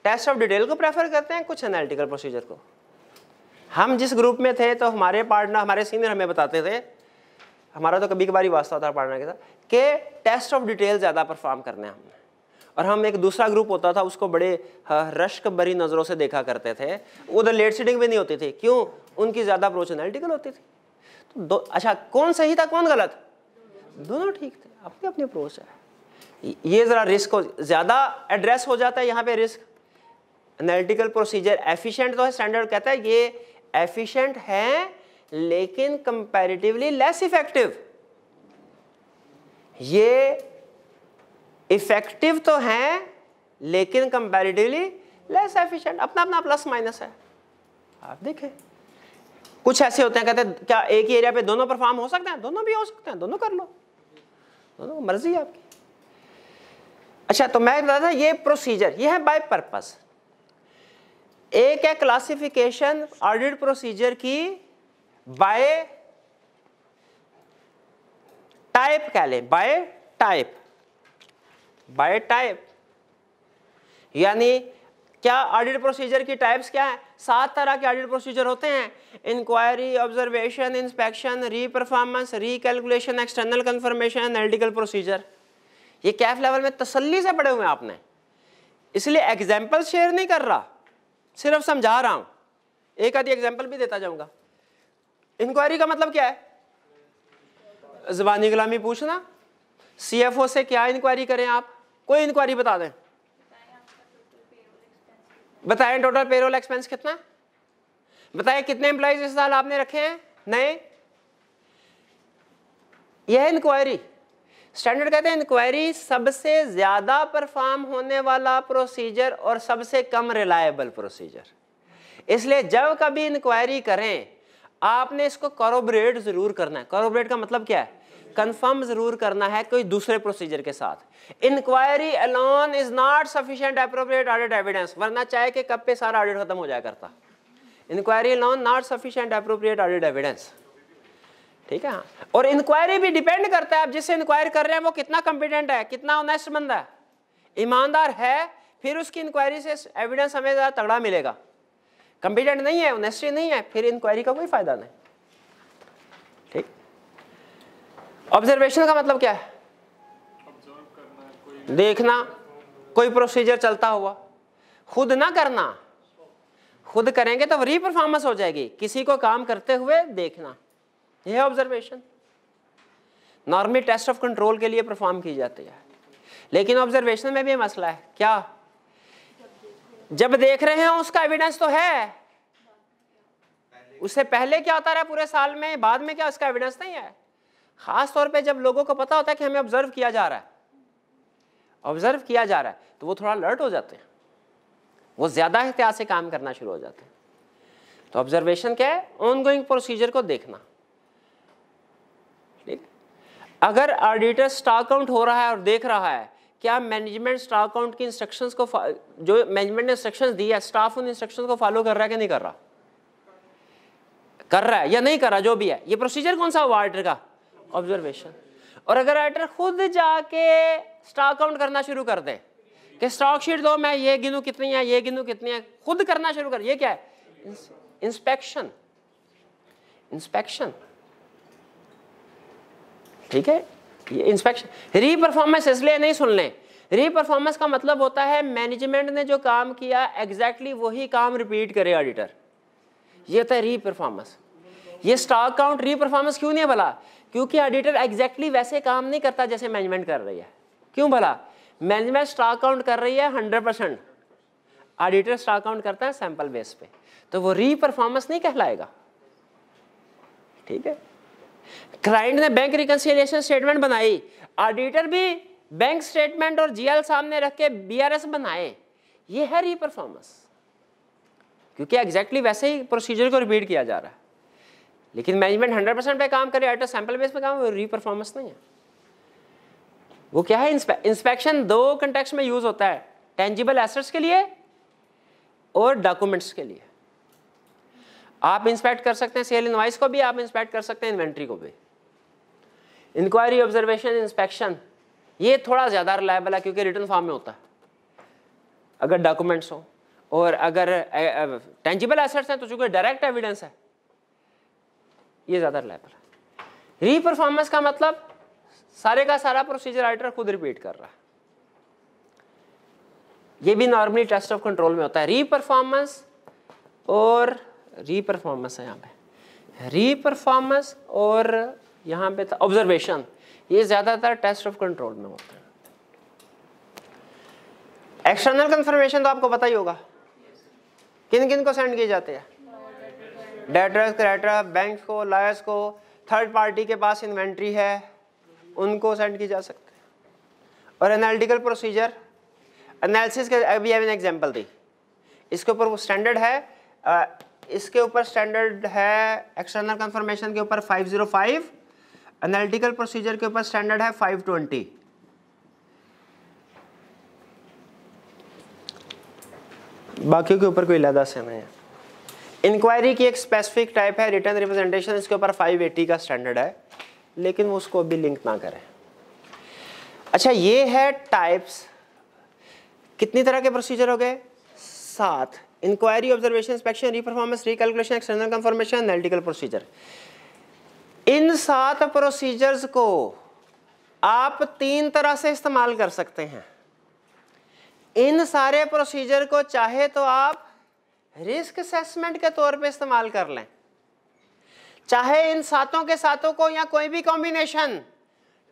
टेस्ट ऑफ डिटेल को प्रेफर करते हैं कुछ एनालिटिकल प्रोसीजर को हम जिस ग्रुप में थे तो हमारे पार्टनर हमारे सीनियर हमें बताते थे हमारा तो कभी कभार वास्ता होता पार्टनर के साथ कि टेस्ट ऑफ डिटेल ज़्यादा परफॉर्म करने हैं हमने और हम एक दूसरा ग्रुप होता था उसको बड़े रश्क भरी नज़रों से देखा करते थे उधर लेट सीटिंग भी नहीं होती थी क्यों उनकी ज़्यादा अप्रोच एनालिटिकल होती थी तो दो अच्छा कौन सही था कौन गलत दोनों ठीक थे अपने अपनी अप्रोच है ये ज़रा रिस्क हो ज़्यादा एड्रेस हो जाता है यहाँ पे रिस्क एनालिटिकल प्रोसीजर एफिशिएंट तो है स्टैंडर्ड कहता है ये एफिशिएंट हैं लेकिन कंपैरेटिवली लेस इफेक्टिव ये इफेक्टिव तो हैं लेकिन कंपैरेटिवली लेस एफिशिएंट अपना अपना प्लस माइनस है आप देखें कुछ ऐसे होते हैं कहते हैं क्या एक ही एरिया पे दोनों परफॉर्म हो सकते हैं दोनों भी हो सकते हैं दोनों कर लो दोनों मर्जी है आपकी अच्छा तो मैं बता था ये प्रोसीजर ये है बाय पर्पस एक है क्लासिफिकेशन ऑडिट प्रोसीजर की बाय टाइप कह लें बाय टाइप बाय टाइप यानी क्या ऑडिट प्रोसीजर की टाइप्स क्या है सात तरह के ऑडिट प्रोसीजर होते हैं inquiry observation inspection re performance re calculation external confirmation analytical procedure ये कैफ लेवल में तसल्ली से पड़े हुए हैं आपने इसलिए एग्जाम्पल शेयर नहीं कर रहा सिर्फ समझा रहा हूं एक आधी एग्जाम्पल भी देता जाऊंगा इंक्वायरी का मतलब क्या है जबानी गुलामी पूछना ओ से क्या इंक्वायरी करें आप कोई इंक्वायरी बता दें बताएं टोटल पेरोल एक्सपेंस कितना बताएं कितने एम्प्लॉज इस साल आपने रखे हैं नए यह इंक्वायरी स्टैंडर्ड कहते हैं इंक्वायरी सबसे ज़्यादा परफॉर्म होने वाला प्रोसीजर और सबसे कम रिलायबल प्रोसीजर इसलिए जब कभी इंक्वायरी करें आपने इसको कॉरोबरेट ज़रूर करना है कॉरोबरेट का मतलब क्या है कंफर्म ज़रूर करना है कोई दूसरे प्रोसीजर के साथ inquiry alone is not sufficient appropriate audit evidence वरना चाहे कि कब पे सारा ऑडिट खत्म हो जाए करता inquiry alone not sufficient appropriate audit evidence ठीक है और इंक्वायरी भी डिपेंड करता है आप जिससे इंक्वायरी कर रहे हैं वो कितना कॉम्पिटेंट है कितना ऑनेस्ट बंदा है ईमानदार है फिर उसकी इंक्वायरी से एविडेंस हमें ज़्यादा तगड़ा मिलेगा कॉम्पिटेंट नहीं है ऑनेस्ट नहीं है फिर इंक्वायरी का कोई फायदा नहीं ठीक ऑब्जर्वेशन का मतलब क्या है देखना कोई प्रोसीजर चलता हुआ खुद ना करना खुद करेंगे तो री परफॉर्मेंस हो जाएगी किसी को काम करते हुए देखना यह observation normally test of control के लिए परफॉर्म की जाती है लेकिन ऑब्जर्वेशन में भी मसला है क्या जब देख रहे हैं उसका एविडेंस तो है उससे पहले क्या होता रहा पूरे साल में बाद में क्या उसका एविडेंस नहीं है खास तौर पे जब लोगों को पता होता है कि हमें ऑब्जर्व किया जा रहा है ऑब्जर्व किया जा रहा है तो वो थोड़ा अलर्ट हो जाते हैं वो ज़्यादा एहतियात से काम करना शुरू हो जाते हैं तो ऑब्जर्वेशन क्या है ऑनगोइंग प्रोसीजर को देखना अगर ऑडिटर स्टॉक काउंट हो रहा है और देख रहा है क्या मैनेजमेंट स्टॉक काउंट की इंस्ट्रक्शंस को जो मैनेजमेंट ने इंस्ट्रक्शंस दी है स्टाफ उन इंस्ट्रक्शंस को फॉलो कर रहा है कि नहीं कर रहा कर रहा है या नहीं कर रहा जो भी है ये प्रोसीजर कौन सा हुआ ऑडिटर का ऑब्जर्वेशन और अगर ऑडिटर खुद जाके स्टॉक काउंट करना शुरू कर दे कि स्टॉक शीट दो मैं ये गिनू कितनी है ये गिनू कितनी है खुद करना शुरू कर ये क्या है इंस्पेक्शन इंस्पेक्शन ठीक है ये इंस्पेक्शन री परफॉर्मेंस इसलिए नहीं सुन लें री परफॉर्मेंस का मतलब होता है मैनेजमेंट ने जो काम किया एग्जैक्टली exactly वही काम रिपीट करे ऑडिटर ये होता है री परफॉर्मेंस ये स्टॉक काउंट री परफॉर्मेंस क्यों नहीं है भला क्योंकि ऑडिटर एग्जैक्टली वैसे काम नहीं करता जैसे मैनेजमेंट कर रही है क्यों भला मैनेजमेंट स्टॉक काउंट कर रही है hundred percent auditor stock count करता है सैंपल बेस पे तो वो री परफॉर्मेंस नहीं कहलाएगा ठीक है क्लाइंट ने बैंक रिकन्सिलियेशन स्टेटमेंट बनाई ऑडिटर भी बैंक स्टेटमेंट और जीएल सामने रख के बीआरएस बनाए ये है री परफॉर्मेंस क्योंकि एग्जैक्टली exactly वैसे ही प्रोसीजर को रिपीट किया जा रहा है लेकिन मैनेजमेंट हंड्रेड परसेंट पे काम करे ऑडिटर सैंपल बेस पे काम वो री परफॉर्मेंस नहीं है वो क्या है इंस्पेक्शन दो कंटेक्स में यूज होता है टेंजिबल एसेट्स के लिए और डॉक्यूमेंट्स के लिए आप इंस्पेक्ट कर सकते हैं सेल इनवाइस को भी आप इंस्पेक्ट कर सकते हैं इन्वेंट्री को भी इंक्वायरी ऑब्जर्वेशन इंस्पेक्शन ये थोड़ा ज़्यादा रिलायबल है क्योंकि रिटर्न फॉर्म में होता है अगर डॉक्यूमेंट्स हो और अगर टेंजिबल एसेट्स हैं तो चूंकि डायरेक्ट एविडेंस है ये ज़्यादा रिलायबल है री परफॉर्मेंस का मतलब सारे का सारा प्रोसीजर ऑडिटर खुद रिपीट कर रहा है ये भी नॉर्मली टेस्ट ऑफ कंट्रोल में होता है री परफॉर्मेंस और री परफॉर्मेंस है यहाँ पे री परफॉर्मेंस और यहाँ पे था ऑब्जर्वेशन ये ज़्यादातर टेस्ट ऑफ कंट्रोल में होता है एक्सटर्नल कंफर्मेशन तो आपको पता ही होगा किन किन को सेंड किए जाते हैं डेटर्स क्रेटर बैंक को लायर्स को थर्ड पार्टी के पास इन्वेंट्री है उनको सेंड की जा सकते हैं और एनालिटिकल प्रोसीजर एनालिसिस के अभी अभी एग्जांपल दी इसके ऊपर वो स्टैंडर्ड है इसके ऊपर स्टैंडर्ड है एक्सटर्नल कंफर्मेशन के ऊपर 505 एनालिटिकल प्रोसीजर के ऊपर स्टैंडर्ड है 520 बाकी के ऊपर कोई लादा से नहीं है इंक्वायरी की एक स्पेसिफिक टाइप है रिटर्न रिप्रेजेंटेशन इसके ऊपर 580 का स्टैंडर्ड है लेकिन वो उसको अभी लिंक ना करें अच्छा ये है टाइप्स कितनी तरह के प्रोसीजर हो गए सात inquiry observation inspection reperformance recalculation external confirmation analytical procedure इन सात प्रोसीजर्स को आप तीन तरह से इस्तेमाल कर सकते हैं इन सारे प्रोसीजर को चाहे तो आप रिस्क असेसमेंट के तौर पे इस्तेमाल कर लें चाहे इन सातों के सातों को या कोई भी कॉम्बिनेशन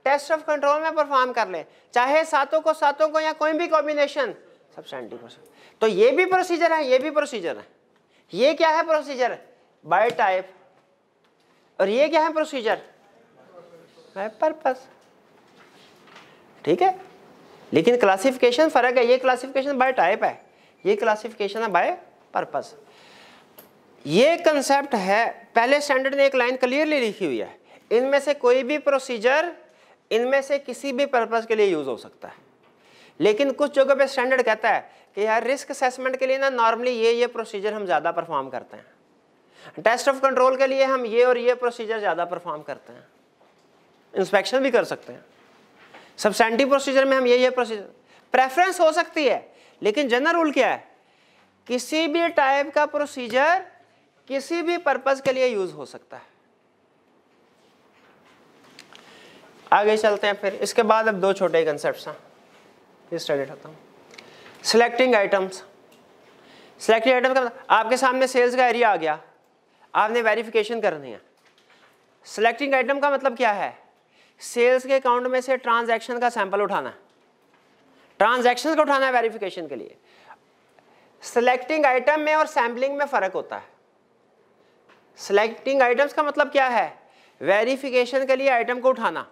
टेस्ट ऑफ कंट्रोल में परफॉर्म कर लें चाहे सातों को सातों को या कोई भी कॉम्बिनेशन सब सेवेंटी परसेंट तो ये भी प्रोसीजर है ये भी प्रोसीजर है ये क्या है प्रोसीजर बाय टाइप और ये क्या है प्रोसीजर बाय पर्पस ठीक है लेकिन क्लासिफिकेशन फर्क है ये क्लासिफिकेशन बाय टाइप है ये क्लासिफिकेशन है बाय पर्पस ये कंसेप्ट है पहले स्टैंडर्ड ने एक लाइन क्लियरली लिखी हुई है इनमें से कोई भी प्रोसीजर इनमें से किसी भी पर्पस के लिए यूज हो सकता है लेकिन कुछ जगह पे स्टैंडर्ड कहता है कि यार रिस्क असेसमेंट के लिए ना नॉर्मली ये ये प्रोसीजर हम ज़्यादा परफॉर्म करते हैं टेस्ट ऑफ कंट्रोल के लिए हम ये और ये प्रोसीजर ज़्यादा परफॉर्म करते हैं इंस्पेक्शन भी कर सकते हैं सेंटी प्रोसीजर में हम ये ये प्रोसीजर प्रेफरेंस हो सकती है लेकिन जनरल रूल क्या है किसी भी टाइप का प्रोसीजर किसी भी पर्पज़ के लिए यूज़ हो सकता है आगे चलते हैं फिर इसके बाद अब दो छोटे कंसेप्ट हैं ये study selecting items selecting item का मतलब, आपके सामने सेल्स का एरिया आ गया आपने वेरिफिकेशन करनी है सेलेक्टिंग आइटम का मतलब क्या है सेल्स के अकाउंट में से ट्रांजैक्शन का सैंपल उठाना ट्रांजैक्शन को उठाना है वेरिफिकेशन के लिए सेलेक्टिंग आइटम में और सैम्पलिंग में फ़र्क होता है सेलेक्टिंग आइटम्स का मतलब क्या है वेरिफिकेशन के लिए आइटम को उठाना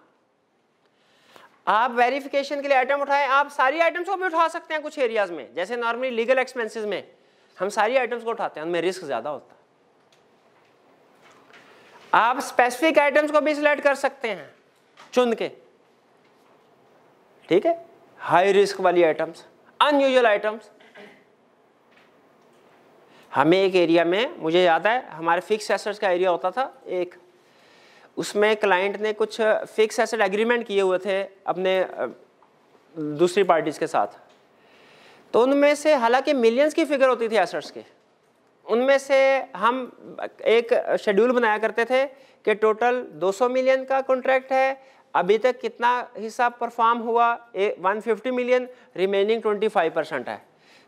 आप वेरिफिकेशन के लिए आइटम उठाएं आप सारी आइटम्स को भी उठा सकते हैं कुछ एरियाज में जैसे नॉर्मली लीगल एक्सपेंसेस में हम सारी आइटम्स को उठाते हैं उनमें रिस्क ज़्यादा होता है आप स्पेसिफिक आइटम्स को भी सिलेक्ट कर सकते हैं चुन के ठीक है हाई रिस्क वाली आइटम्स अनयूजल आइटम्स हमें एक एरिया में मुझे याद है हमारे फिक्स एसेट्स का एरिया होता था एक उसमें क्लाइंट ने कुछ फिक्स एसेट एग्रीमेंट किए हुए थे अपने दूसरी पार्टीज़ के साथ तो उनमें से हालांकि मिलियंस की फिगर होती थी एसेट्स के उनमें से हम एक शेड्यूल बनाया करते थे कि टोटल 200 मिलियन का कॉन्ट्रैक्ट है अभी तक कितना हिस्सा परफॉर्म हुआ ए 150 मिलियन रिमेनिंग 25 परसेंट है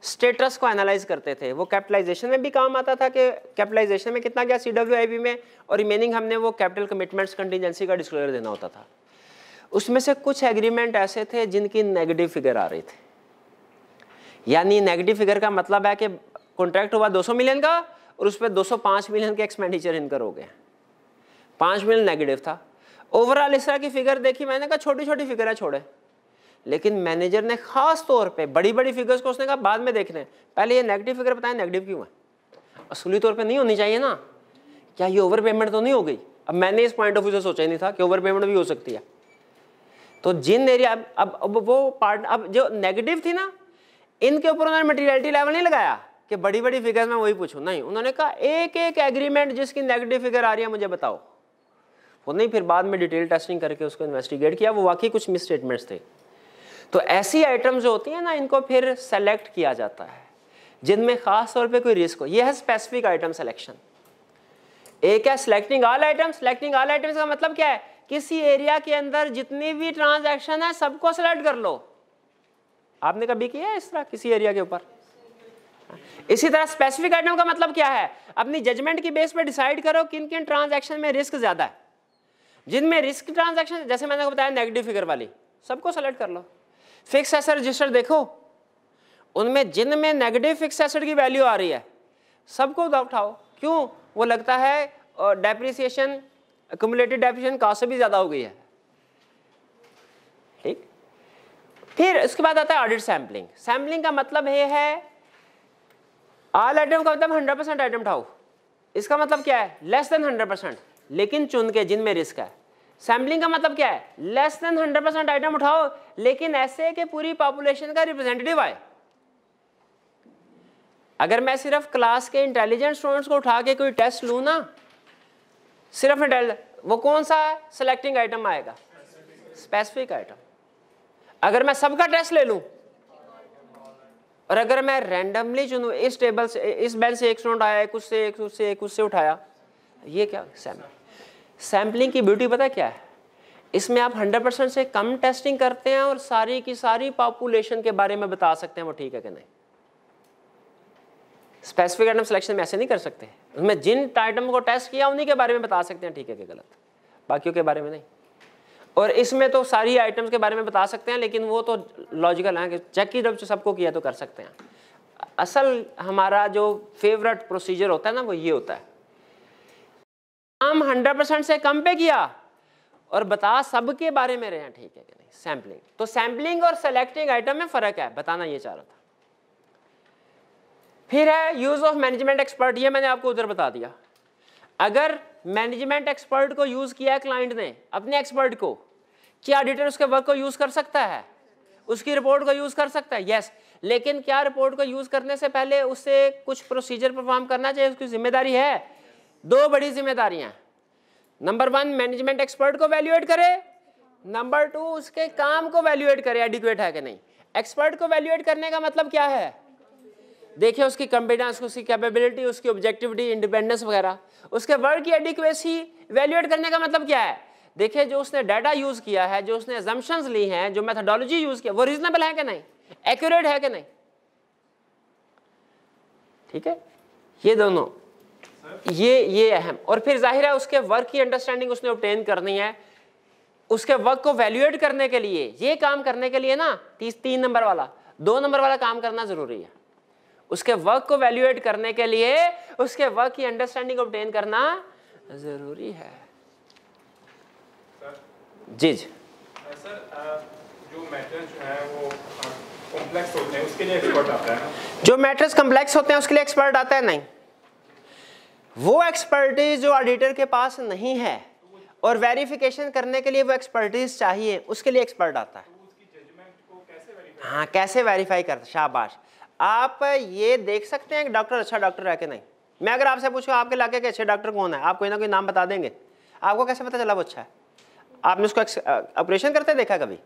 स्टेटस को एनालाइज करते थे वो कैपिटलाइजेशन में भी काम आता था कि कैपिटलाइजेशन में कितना गया सी डब्ल्यू आई बी में और रिमेनिंग हमने वो कैपिटल कमिटमेंट्स कंटीजेंसी का डिस्क्लोजर देना होता था उसमें से कुछ एग्रीमेंट ऐसे थे जिनकी नेगेटिव फिगर आ रही थी यानी नेगेटिव फिगर का मतलब है कि कॉन्ट्रैक्ट हुआ 200 मिलियन का और उस पर 205 मिलियन के एक्सपेंडिचर इनकर हो गए पाँच मिलियन नेगेटिव था ओवरऑल इस तरह की फिगर देखी मैंने कहा छोटी छोटी फिगर है छोड़े लेकिन मैनेजर ने खास तौर पे बड़ी बड़ी फिगर्स को उसने कहा बाद में देख पहले ये नेगेटिव फिगर बताएं नेगेटिव क्यों है असली तौर पे नहीं होनी चाहिए ना क्या ये ओवर पेमेंट तो नहीं हो गई अब मैंने इस पॉइंट ऑफ व्यू से सोचा ही नहीं था कि ओवर पेमेंट भी हो सकती है तो जिन एरिया अब अब, अब वो पार्ट अब जो नेगेटिव थी ना इनके ऊपर उन्होंने मटेरियलिटी लेवल नहीं लगाया कि बड़ी बड़ी फिगर्स में वही पूछूँ नहीं उन्होंने कहा एक एक एग्रीमेंट जिसकी नेगेटिव फिगर आ रही है मुझे बताओ वो नहीं फिर बाद में डिटेल टेस्टिंग करके उसको इन्वेस्टिगेट किया वो वाकई कुछ मिस स्टेटमेंट्स थे तो ऐसी आइटम्स जो होती हैं ना इनको फिर सेलेक्ट किया जाता है जिनमें खास तौर पे कोई रिस्क हो ये है स्पेसिफिक आइटम सिलेक्शन एक है selecting all item selecting all items का मतलब क्या है किसी एरिया के अंदर जितनी भी ट्रांजेक्शन है सबको सेलेक्ट कर लो आपने कभी किया है इस तरह किसी एरिया के ऊपर इसी तरह स्पेसिफिक आइटम का मतलब क्या है अपनी जजमेंट की बेस पर डिसाइड करो किन किन ट्रांजेक्शन में रिस्क ज़्यादा है जिनमें रिस्क ट्रांजेक्शन जैसे मैंने बताया नेगेटिव फिगर वाली सबको सेलेक्ट कर लो फिक्स एसिड रजिस्टर देखो उनमें जिनमें नेगेटिव फिक्स एसिड की वैल्यू आ रही है सबको उठाओ क्यों वो लगता है डेप्रिसिएशन कम्युलेटिव डेप्रिसिएशन कॉस्ट से भी ज़्यादा हो गई है ठीक फिर उसके बाद आता है ऑडिट सैम्पलिंग सैम्पलिंग का मतलब ये है आल आइटम का मतलब हंड्रेड परसेंट आइटम उठाओ इसका मतलब क्या है लेस देन हंड्रेड परसेंट लेकिन चुन के जिनमें रिस्क है सैम्पलिंग का मतलब क्या है less than hundred percent item उठाओ लेकिन ऐसे कि पूरी पॉपुलेशन का रिप्रेजेंटेटिव आए अगर मैं सिर्फ क्लास के इंटेलिजेंट स्टूडेंट्स को उठा के कोई टेस्ट लू ना सिर्फ वो कौन सा सिलेक्टिंग आइटम आएगा स्पेसिफिक आइटम अगर मैं सबका टेस्ट ले लू और अगर मैं रैंडमली चुनू इस टेबल से इस बेल से एक स्टूडेंट आया कुछ से एक से एक से उठाया ये क्या सैम्पल सैम्पलिंग की ब्यूटी पता क्या है इसमें आप 100 परसेंट से कम टेस्टिंग करते हैं और सारी की सारी पॉपुलेशन के बारे में बता सकते हैं वो ठीक है कि नहीं स्पेसिफिक आइटम सिलेक्शन में ऐसे नहीं कर सकते उसमें जिन आइटम को टेस्ट किया उन्हीं के बारे में बता सकते हैं ठीक है कि गलत बाकियों के बारे में नहीं और इसमें तो सारी आइटम्स के बारे में बता सकते हैं लेकिन वो तो लॉजिकल है कि चेक ही जब सबको किया तो कर सकते हैं असल हमारा जो फेवरेट प्रोसीजर होता है ना वो ये होता है काम 100% परसेंट से कम पे किया और बता सबके बारे में रहे ठीक है कि नहीं सैम्पलिंग तो सैम्पलिंग और सेलेक्टिंग आइटम में फर्क है बताना ये चाह रहा था फिर है यूज ऑफ मैनेजमेंट एक्सपर्ट ये मैंने आपको उधर बता दिया अगर मैनेजमेंट एक्सपर्ट को यूज किया क्लाइंट ने अपने एक्सपर्ट को क्या ऑडिटर उसके वर्क को यूज कर सकता है उसकी रिपोर्ट को यूज कर सकता है यस लेकिन क्या रिपोर्ट को यूज करने से पहले उससे कुछ प्रोसीजर परफॉर्म करना चाहिए उसकी जिम्मेदारी है दो बड़ी जिम्मेदारियां नंबर वन मैनेजमेंट एक्सपर्ट को वैल्यूएट करे नंबर टू उसके काम को वैल्यूएट करे एडिक्वेट है कि नहीं एक्सपर्ट को वैल्यूएट करने का मतलब क्या है देखिए उसकी कॉम्पिटेंस उसकी कैपेबिलिटी उसकी ऑब्जेक्टिविटी इंडिपेंडेंस वगैरह उसके वर्क की एडिक्वेसी वैल्यूएट करने का मतलब क्या है देखिए जो उसने डाटा यूज़ किया है जो उसने एजम्पन्स ली हैं जो मेथोडोलॉजी यूज़ किया वो रीजनेबल है कि नहीं एक्यूरेट है कि नहीं ठीक है ये दोनों ये ये अहम और फिर जाहिर है उसके वर्क की अंडरस्टैंडिंग उसने ऑप्टेन करनी है उसके वर्क को वैल्यूएट करने के लिए ये काम करने के लिए ना तीस तीन नंबर वाला दो नंबर वाला काम करना ज़रूरी है उसके वर्क को वैल्यूएट करने के लिए उसके वर्क की अंडरस्टैंडिंग ऑप्टेन करना ज़रूरी है जी जी सर जो मैटर्स जो है वो कॉम्प्लेक्स होते हैं उसके लिए एक्सपर्ट आता है जो मैटर्स कॉम्प्लेक्स होते हैं उसके लिए एक्सपर्ट आता है नहीं वो एक्सपर्टीज जो ऑडिटर के पास नहीं है और वेरिफिकेशन करने के लिए वो एक्सपर्टीज चाहिए उसके लिए एक्सपर्ट आता है हाँ कैसे वेरीफाई करते शाबाश आप ये देख सकते हैं कि डॉक्टर अच्छा डॉक्टर है कि नहीं मैं अगर आपसे पूछूँ आपके इलाके के अच्छे डॉक्टर कौन है आप कोई ना कोई नाम बता देंगे आपको कैसे पता चला वो अच्छा है आपने उसको ऑपरेशन करते देखा कभी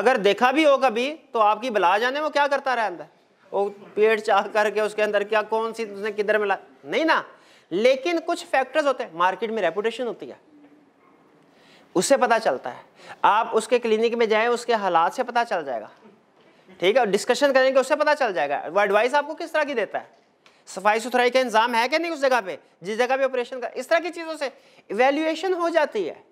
अगर देखा भी हो कभी तो आपकी बला जाने वो क्या करता रहा अंदर वो पेट चाह करके उसके अंदर क्या कौन सी उसने किधर मिला नहीं ना लेकिन कुछ फैक्टर्स होते हैं मार्केट में रेपुटेशन होती है उससे पता चलता है आप उसके क्लिनिक में जाएं उसके हालात से पता चल जाएगा ठीक है डिस्कशन करेंगे उससे पता चल जाएगा वो एडवाइस आपको किस तरह की देता है सफाई सुथराई का इंजाम है कि नहीं उस जगह पे जिस जगह पे ऑपरेशन कर इस तरह की चीज़ों से इवेल्युएशन हो जाती है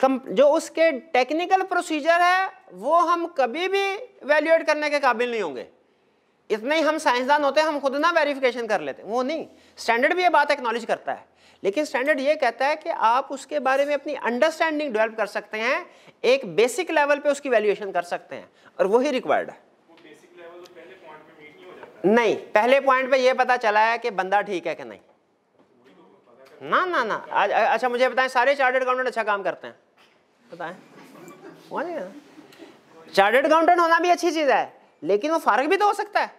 कम जो उसके टेक्निकल प्रोसीजर है वो हम कभी भी वैल्यूएट करने के काबिल नहीं होंगे इतने ही हम साइंसदान होते हैं हम खुद ना वेरिफिकेशन कर लेते वो नहीं स्टैंडर्ड भी ये बात एक्नॉलेज करता है लेकिन स्टैंडर्ड ये कहता है कि आप उसके बारे में अपनी अंडरस्टैंडिंग डेवलप कर सकते हैं एक बेसिक लेवल पे उसकी वैल्यूएशन कर सकते हैं और वही रिक्वायर्ड है तो नहीं पहले पॉइंट पे ये पता चला है कि बंदा ठीक है कि नहीं ना ना ना आज अच्छा मुझे बताएं सारे चार्टर्ड अकाउंटेंट अच्छा काम करते हैं बताएं नहीं चार्टर्ड अकाउंटेंट होना भी अच्छी चीज़ है लेकिन वो फर्क भी तो हो सकता है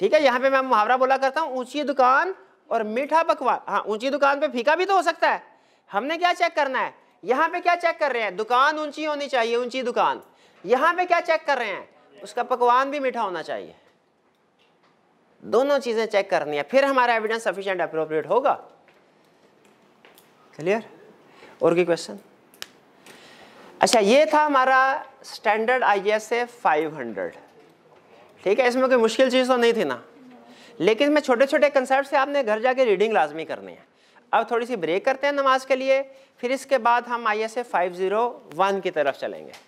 ठीक है यहाँ पे मैं मुहावरा बोला करता हूँ ऊंची दुकान और मीठा पकवान हाँ ऊंची दुकान पे फीका भी तो हो सकता है हमने क्या चेक करना है यहाँ पे क्या चेक कर रहे हैं दुकान ऊंची होनी चाहिए ऊंची दुकान यहाँ पे क्या चेक कर रहे हैं उसका पकवान भी मीठा होना चाहिए दोनों चीज़ें चेक करनी है फिर हमारा एविडेंस सफिशियंट अप्रोप्रिएट होगा क्लियर और की क्वेश्चन अच्छा ये था हमारा standard I S A five hundred ठीक है इसमें कोई मुश्किल चीज़ तो नहीं थी ना लेकिन मैं छोटे छोटे कंसेप्ट से आपने घर जाके रीडिंग लाजमी करनी है अब थोड़ी सी ब्रेक करते हैं नमाज के लिए फिर इसके बाद हम I S A five zero one की तरफ चलेंगे